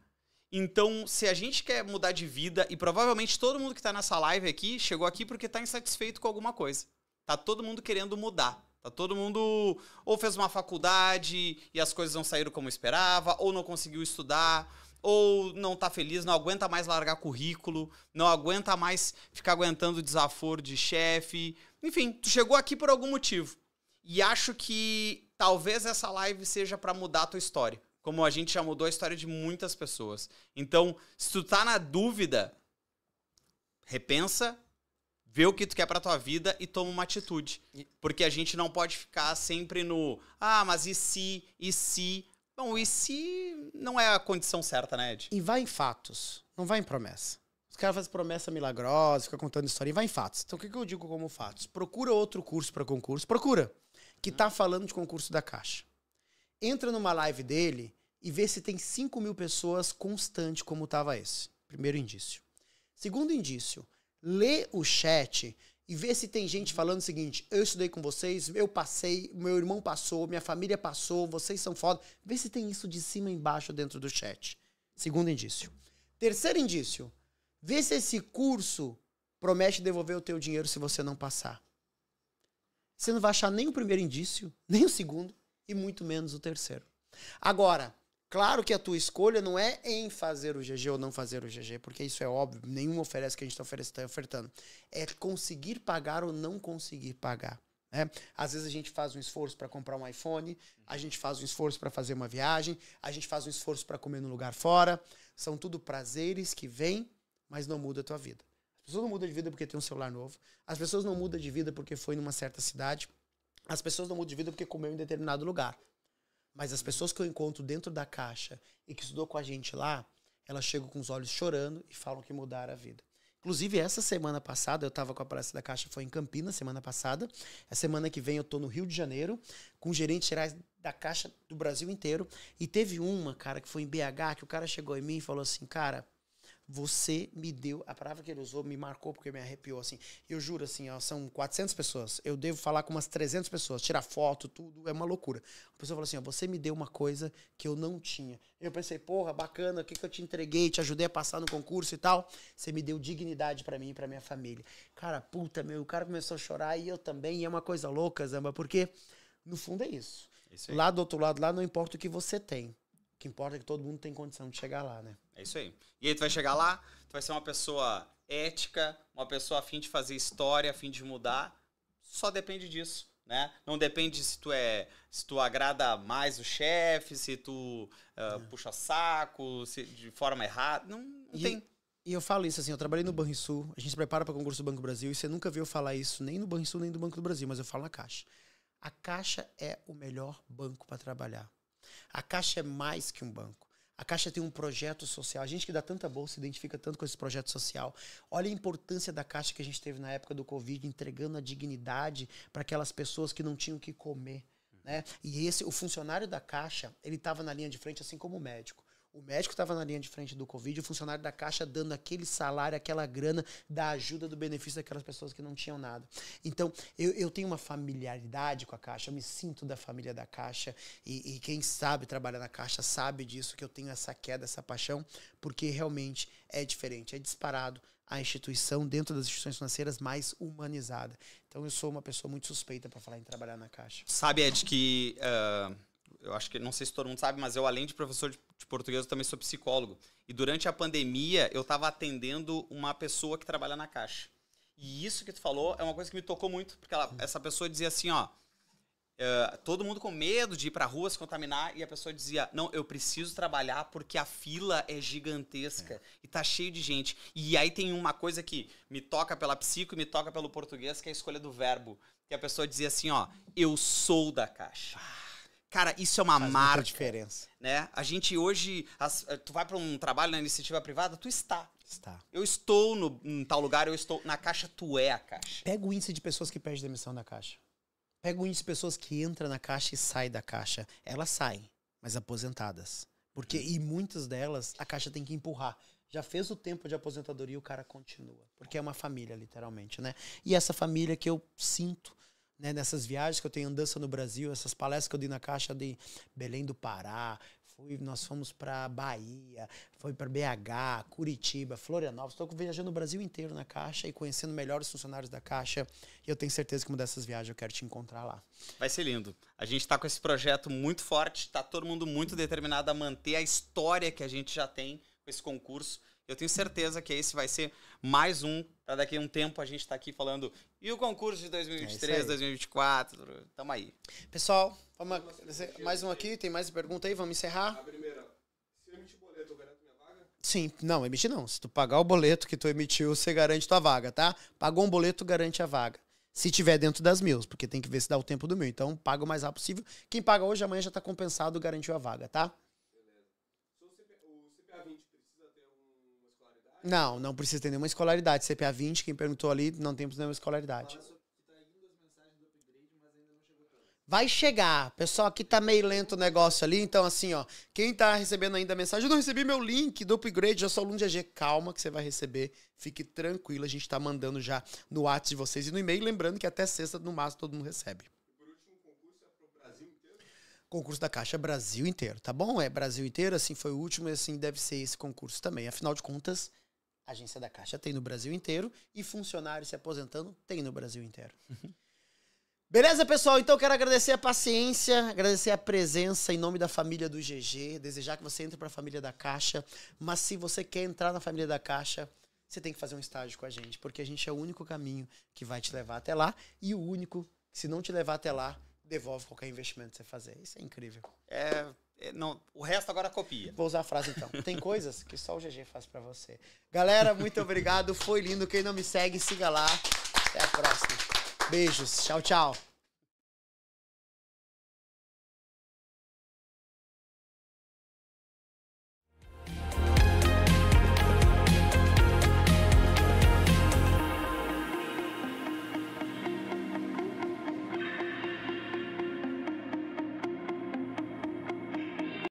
Então, se a gente quer mudar de vida, e provavelmente todo mundo que está nessa live aqui chegou aqui porque está insatisfeito com alguma coisa. Tá todo mundo querendo mudar. Tá todo mundo ou fez uma faculdade e as coisas não saíram como esperava, ou não conseguiu estudar ou não tá feliz, não aguenta mais largar currículo, não aguenta mais ficar aguentando desaforo de chefe. Enfim, tu chegou aqui por algum motivo. E acho que talvez essa live seja para mudar a tua história, como a gente já mudou a história de muitas pessoas. Então, se tu tá na dúvida, repensa, vê o que tu quer pra tua vida e toma uma atitude. Porque a gente não pode ficar sempre no ah, mas e se, e se, Bom, e se não é a condição certa, né, Ed? E vai em fatos, não vai em promessa. Os caras fazem promessa milagrosa, fica contando história e vai em fatos. Então o que, que eu digo como fatos? Procura outro curso para concurso, procura, que tá falando de concurso da Caixa. Entra numa live dele e vê se tem 5 mil pessoas constante como tava esse. Primeiro indício. Segundo indício, lê o chat e ver se tem gente falando o seguinte: eu estudei com vocês, eu passei, meu irmão passou, minha família passou, vocês são foda. Vê se tem isso de cima e embaixo dentro do chat. Segundo indício. Terceiro indício: vê se esse curso promete devolver o teu dinheiro se você não passar. Você não vai achar nem o primeiro indício, nem o segundo e muito menos o terceiro. Agora, Claro que a tua escolha não é em fazer o GG ou não fazer o GG, porque isso é óbvio, Nenhum oferece que a gente está tá ofertando. É conseguir pagar ou não conseguir pagar. Né? Às vezes a gente faz um esforço para comprar um iPhone, a gente faz um esforço para fazer uma viagem, a gente faz um esforço para comer num lugar fora. São tudo prazeres que vêm, mas não muda a tua vida. As pessoas não mudam de vida porque tem um celular novo, as pessoas não mudam de vida porque foi numa certa cidade, as pessoas não mudam de vida porque comeu em determinado lugar. Mas as pessoas que eu encontro dentro da caixa e que estudou com a gente lá, elas chegam com os olhos chorando e falam que mudaram a vida. Inclusive, essa semana passada, eu estava com a palestra da Caixa, foi em Campinas, semana passada. A semana que vem eu estou no Rio de Janeiro, com gerentes gerais da Caixa do Brasil inteiro. E teve uma, cara, que foi em BH, que o cara chegou em mim e falou assim, cara, você me deu, a palavra que ele usou me marcou porque me arrepiou, assim. Eu juro, assim, ó, são 400 pessoas. Eu devo falar com umas 300 pessoas, tirar foto, tudo, é uma loucura. A pessoa falou assim, ó, você me deu uma coisa que eu não tinha. Eu pensei, porra, bacana, o que, que eu te entreguei? Te ajudei a passar no concurso e tal. Você me deu dignidade para mim e pra minha família. Cara, puta, meu, o cara começou a chorar e eu também. E é uma coisa louca, Zamba, porque no fundo é isso. isso lá do outro lado, lá não importa o que você tem o que importa é que todo mundo tem condição de chegar lá, né? É isso aí. E aí tu vai chegar lá, tu vai ser uma pessoa ética, uma pessoa a fim de fazer história, a fim de mudar. Só depende disso, né? Não depende se tu é, se tu agrada mais o chefe, se tu uh, é. puxa saco, se de forma errada, não, não e, tem. E eu falo isso assim, eu trabalhei no Banrisul, a gente se prepara para concurso do Banco do Brasil e você nunca viu falar isso nem no Banrisul nem no Banco do Brasil, mas eu falo na Caixa. A Caixa é o melhor banco para trabalhar. A Caixa é mais que um banco. A Caixa tem um projeto social. A gente que dá tanta bolsa se identifica tanto com esse projeto social. Olha a importância da Caixa que a gente teve na época do Covid, entregando a dignidade para aquelas pessoas que não tinham o que comer. Né? E esse, o funcionário da Caixa, ele estava na linha de frente, assim como o médico. O médico estava na linha de frente do Covid, o funcionário da Caixa dando aquele salário, aquela grana da ajuda, do benefício daquelas pessoas que não tinham nada. Então, eu, eu tenho uma familiaridade com a Caixa, eu me sinto da família da Caixa. E, e quem sabe trabalhar na Caixa sabe disso, que eu tenho essa queda, essa paixão, porque realmente é diferente, é disparado a instituição dentro das instituições financeiras mais humanizada. Então eu sou uma pessoa muito suspeita para falar em trabalhar na Caixa. Sabe, Ed, que uh eu acho que não sei se todo mundo sabe, mas eu além de professor de, de português, eu também sou psicólogo. E durante a pandemia, eu estava atendendo uma pessoa que trabalha na caixa. E isso que tu falou é uma coisa que me tocou muito, porque ela, essa pessoa dizia assim, ó, eh, todo mundo com medo de ir pra rua se contaminar, e a pessoa dizia, não, eu preciso trabalhar porque a fila é gigantesca é. e tá cheio de gente. E aí tem uma coisa que me toca pela psico e me toca pelo português, que é a escolha do verbo. Que a pessoa dizia assim, ó, eu sou da caixa. Ah Cara, isso é uma Faz marca. diferença. Né? A gente hoje, as, eh, tu vai para um trabalho na iniciativa privada, tu está. Está. Eu estou no, em tal lugar, eu estou na caixa, tu é a caixa. Pega o índice de pessoas que perdem demissão da caixa. Pega o índice de pessoas que entram na caixa e saem da caixa. Elas saem, mas aposentadas. Porque, e muitas delas, a caixa tem que empurrar. Já fez o tempo de aposentadoria e o cara continua. Porque é uma família, literalmente, né? E essa família que eu sinto né, nessas viagens que eu tenho andança no Brasil, essas palestras que eu dei na caixa de Belém do Pará, fui, nós fomos para Bahia, foi para BH, Curitiba, Florianópolis. Estou viajando o Brasil inteiro na Caixa e conhecendo melhor os funcionários da Caixa. E eu tenho certeza que uma dessas viagens eu quero te encontrar lá. Vai ser lindo. A gente está com esse projeto muito forte, está todo mundo muito determinado a manter a história que a gente já tem com esse concurso. Eu tenho certeza que esse vai ser mais um. daqui a um tempo a gente está aqui falando. E o concurso de 2023, é 2024? Tamo aí. Pessoal, vamos, mais um aqui. Tem mais pergunta aí? Vamos encerrar. A primeira. Se eu emitir boleto, eu garanto minha vaga? Sim, não, emitir não. Se tu pagar o boleto que tu emitiu, você garante tua vaga, tá? Pagou um boleto, garante a vaga. Se tiver dentro das mil, porque tem que ver se dá o tempo do meu. Então, paga o mais rápido possível. Quem paga hoje, amanhã já está compensado, garantiu a vaga, tá? Não, não precisa ter nenhuma escolaridade. CPA 20, quem perguntou ali, não temos nenhuma escolaridade. Tá vai chegar. Pessoal, aqui tá meio lento o negócio ali, então assim, ó, quem tá recebendo ainda a mensagem, eu não recebi meu link do upgrade, já sou aluno de AG. Calma que você vai receber. Fique tranquilo, a gente tá mandando já no WhatsApp de vocês e no e-mail, lembrando que até sexta no máximo todo mundo recebe. É concurso da Caixa é Brasil inteiro, tá bom? É Brasil inteiro, assim foi o último e assim deve ser esse concurso também. Afinal de contas, Agência da Caixa tem no Brasil inteiro e funcionário se aposentando tem no Brasil inteiro. Uhum. Beleza, pessoal? Então quero agradecer a paciência, agradecer a presença em nome da família do GG, desejar que você entre para a família da Caixa, mas se você quer entrar na família da Caixa, você tem que fazer um estágio com a gente, porque a gente é o único caminho que vai te levar até lá e o único, se não te levar até lá, devolve qualquer investimento que você fazer. Isso é incrível. É é, não, o resto agora copia. Vou usar a frase então. Tem coisas que só o GG faz para você. Galera, muito obrigado. Foi lindo. Quem não me segue, siga lá. Até a próxima. Beijos. Tchau, tchau.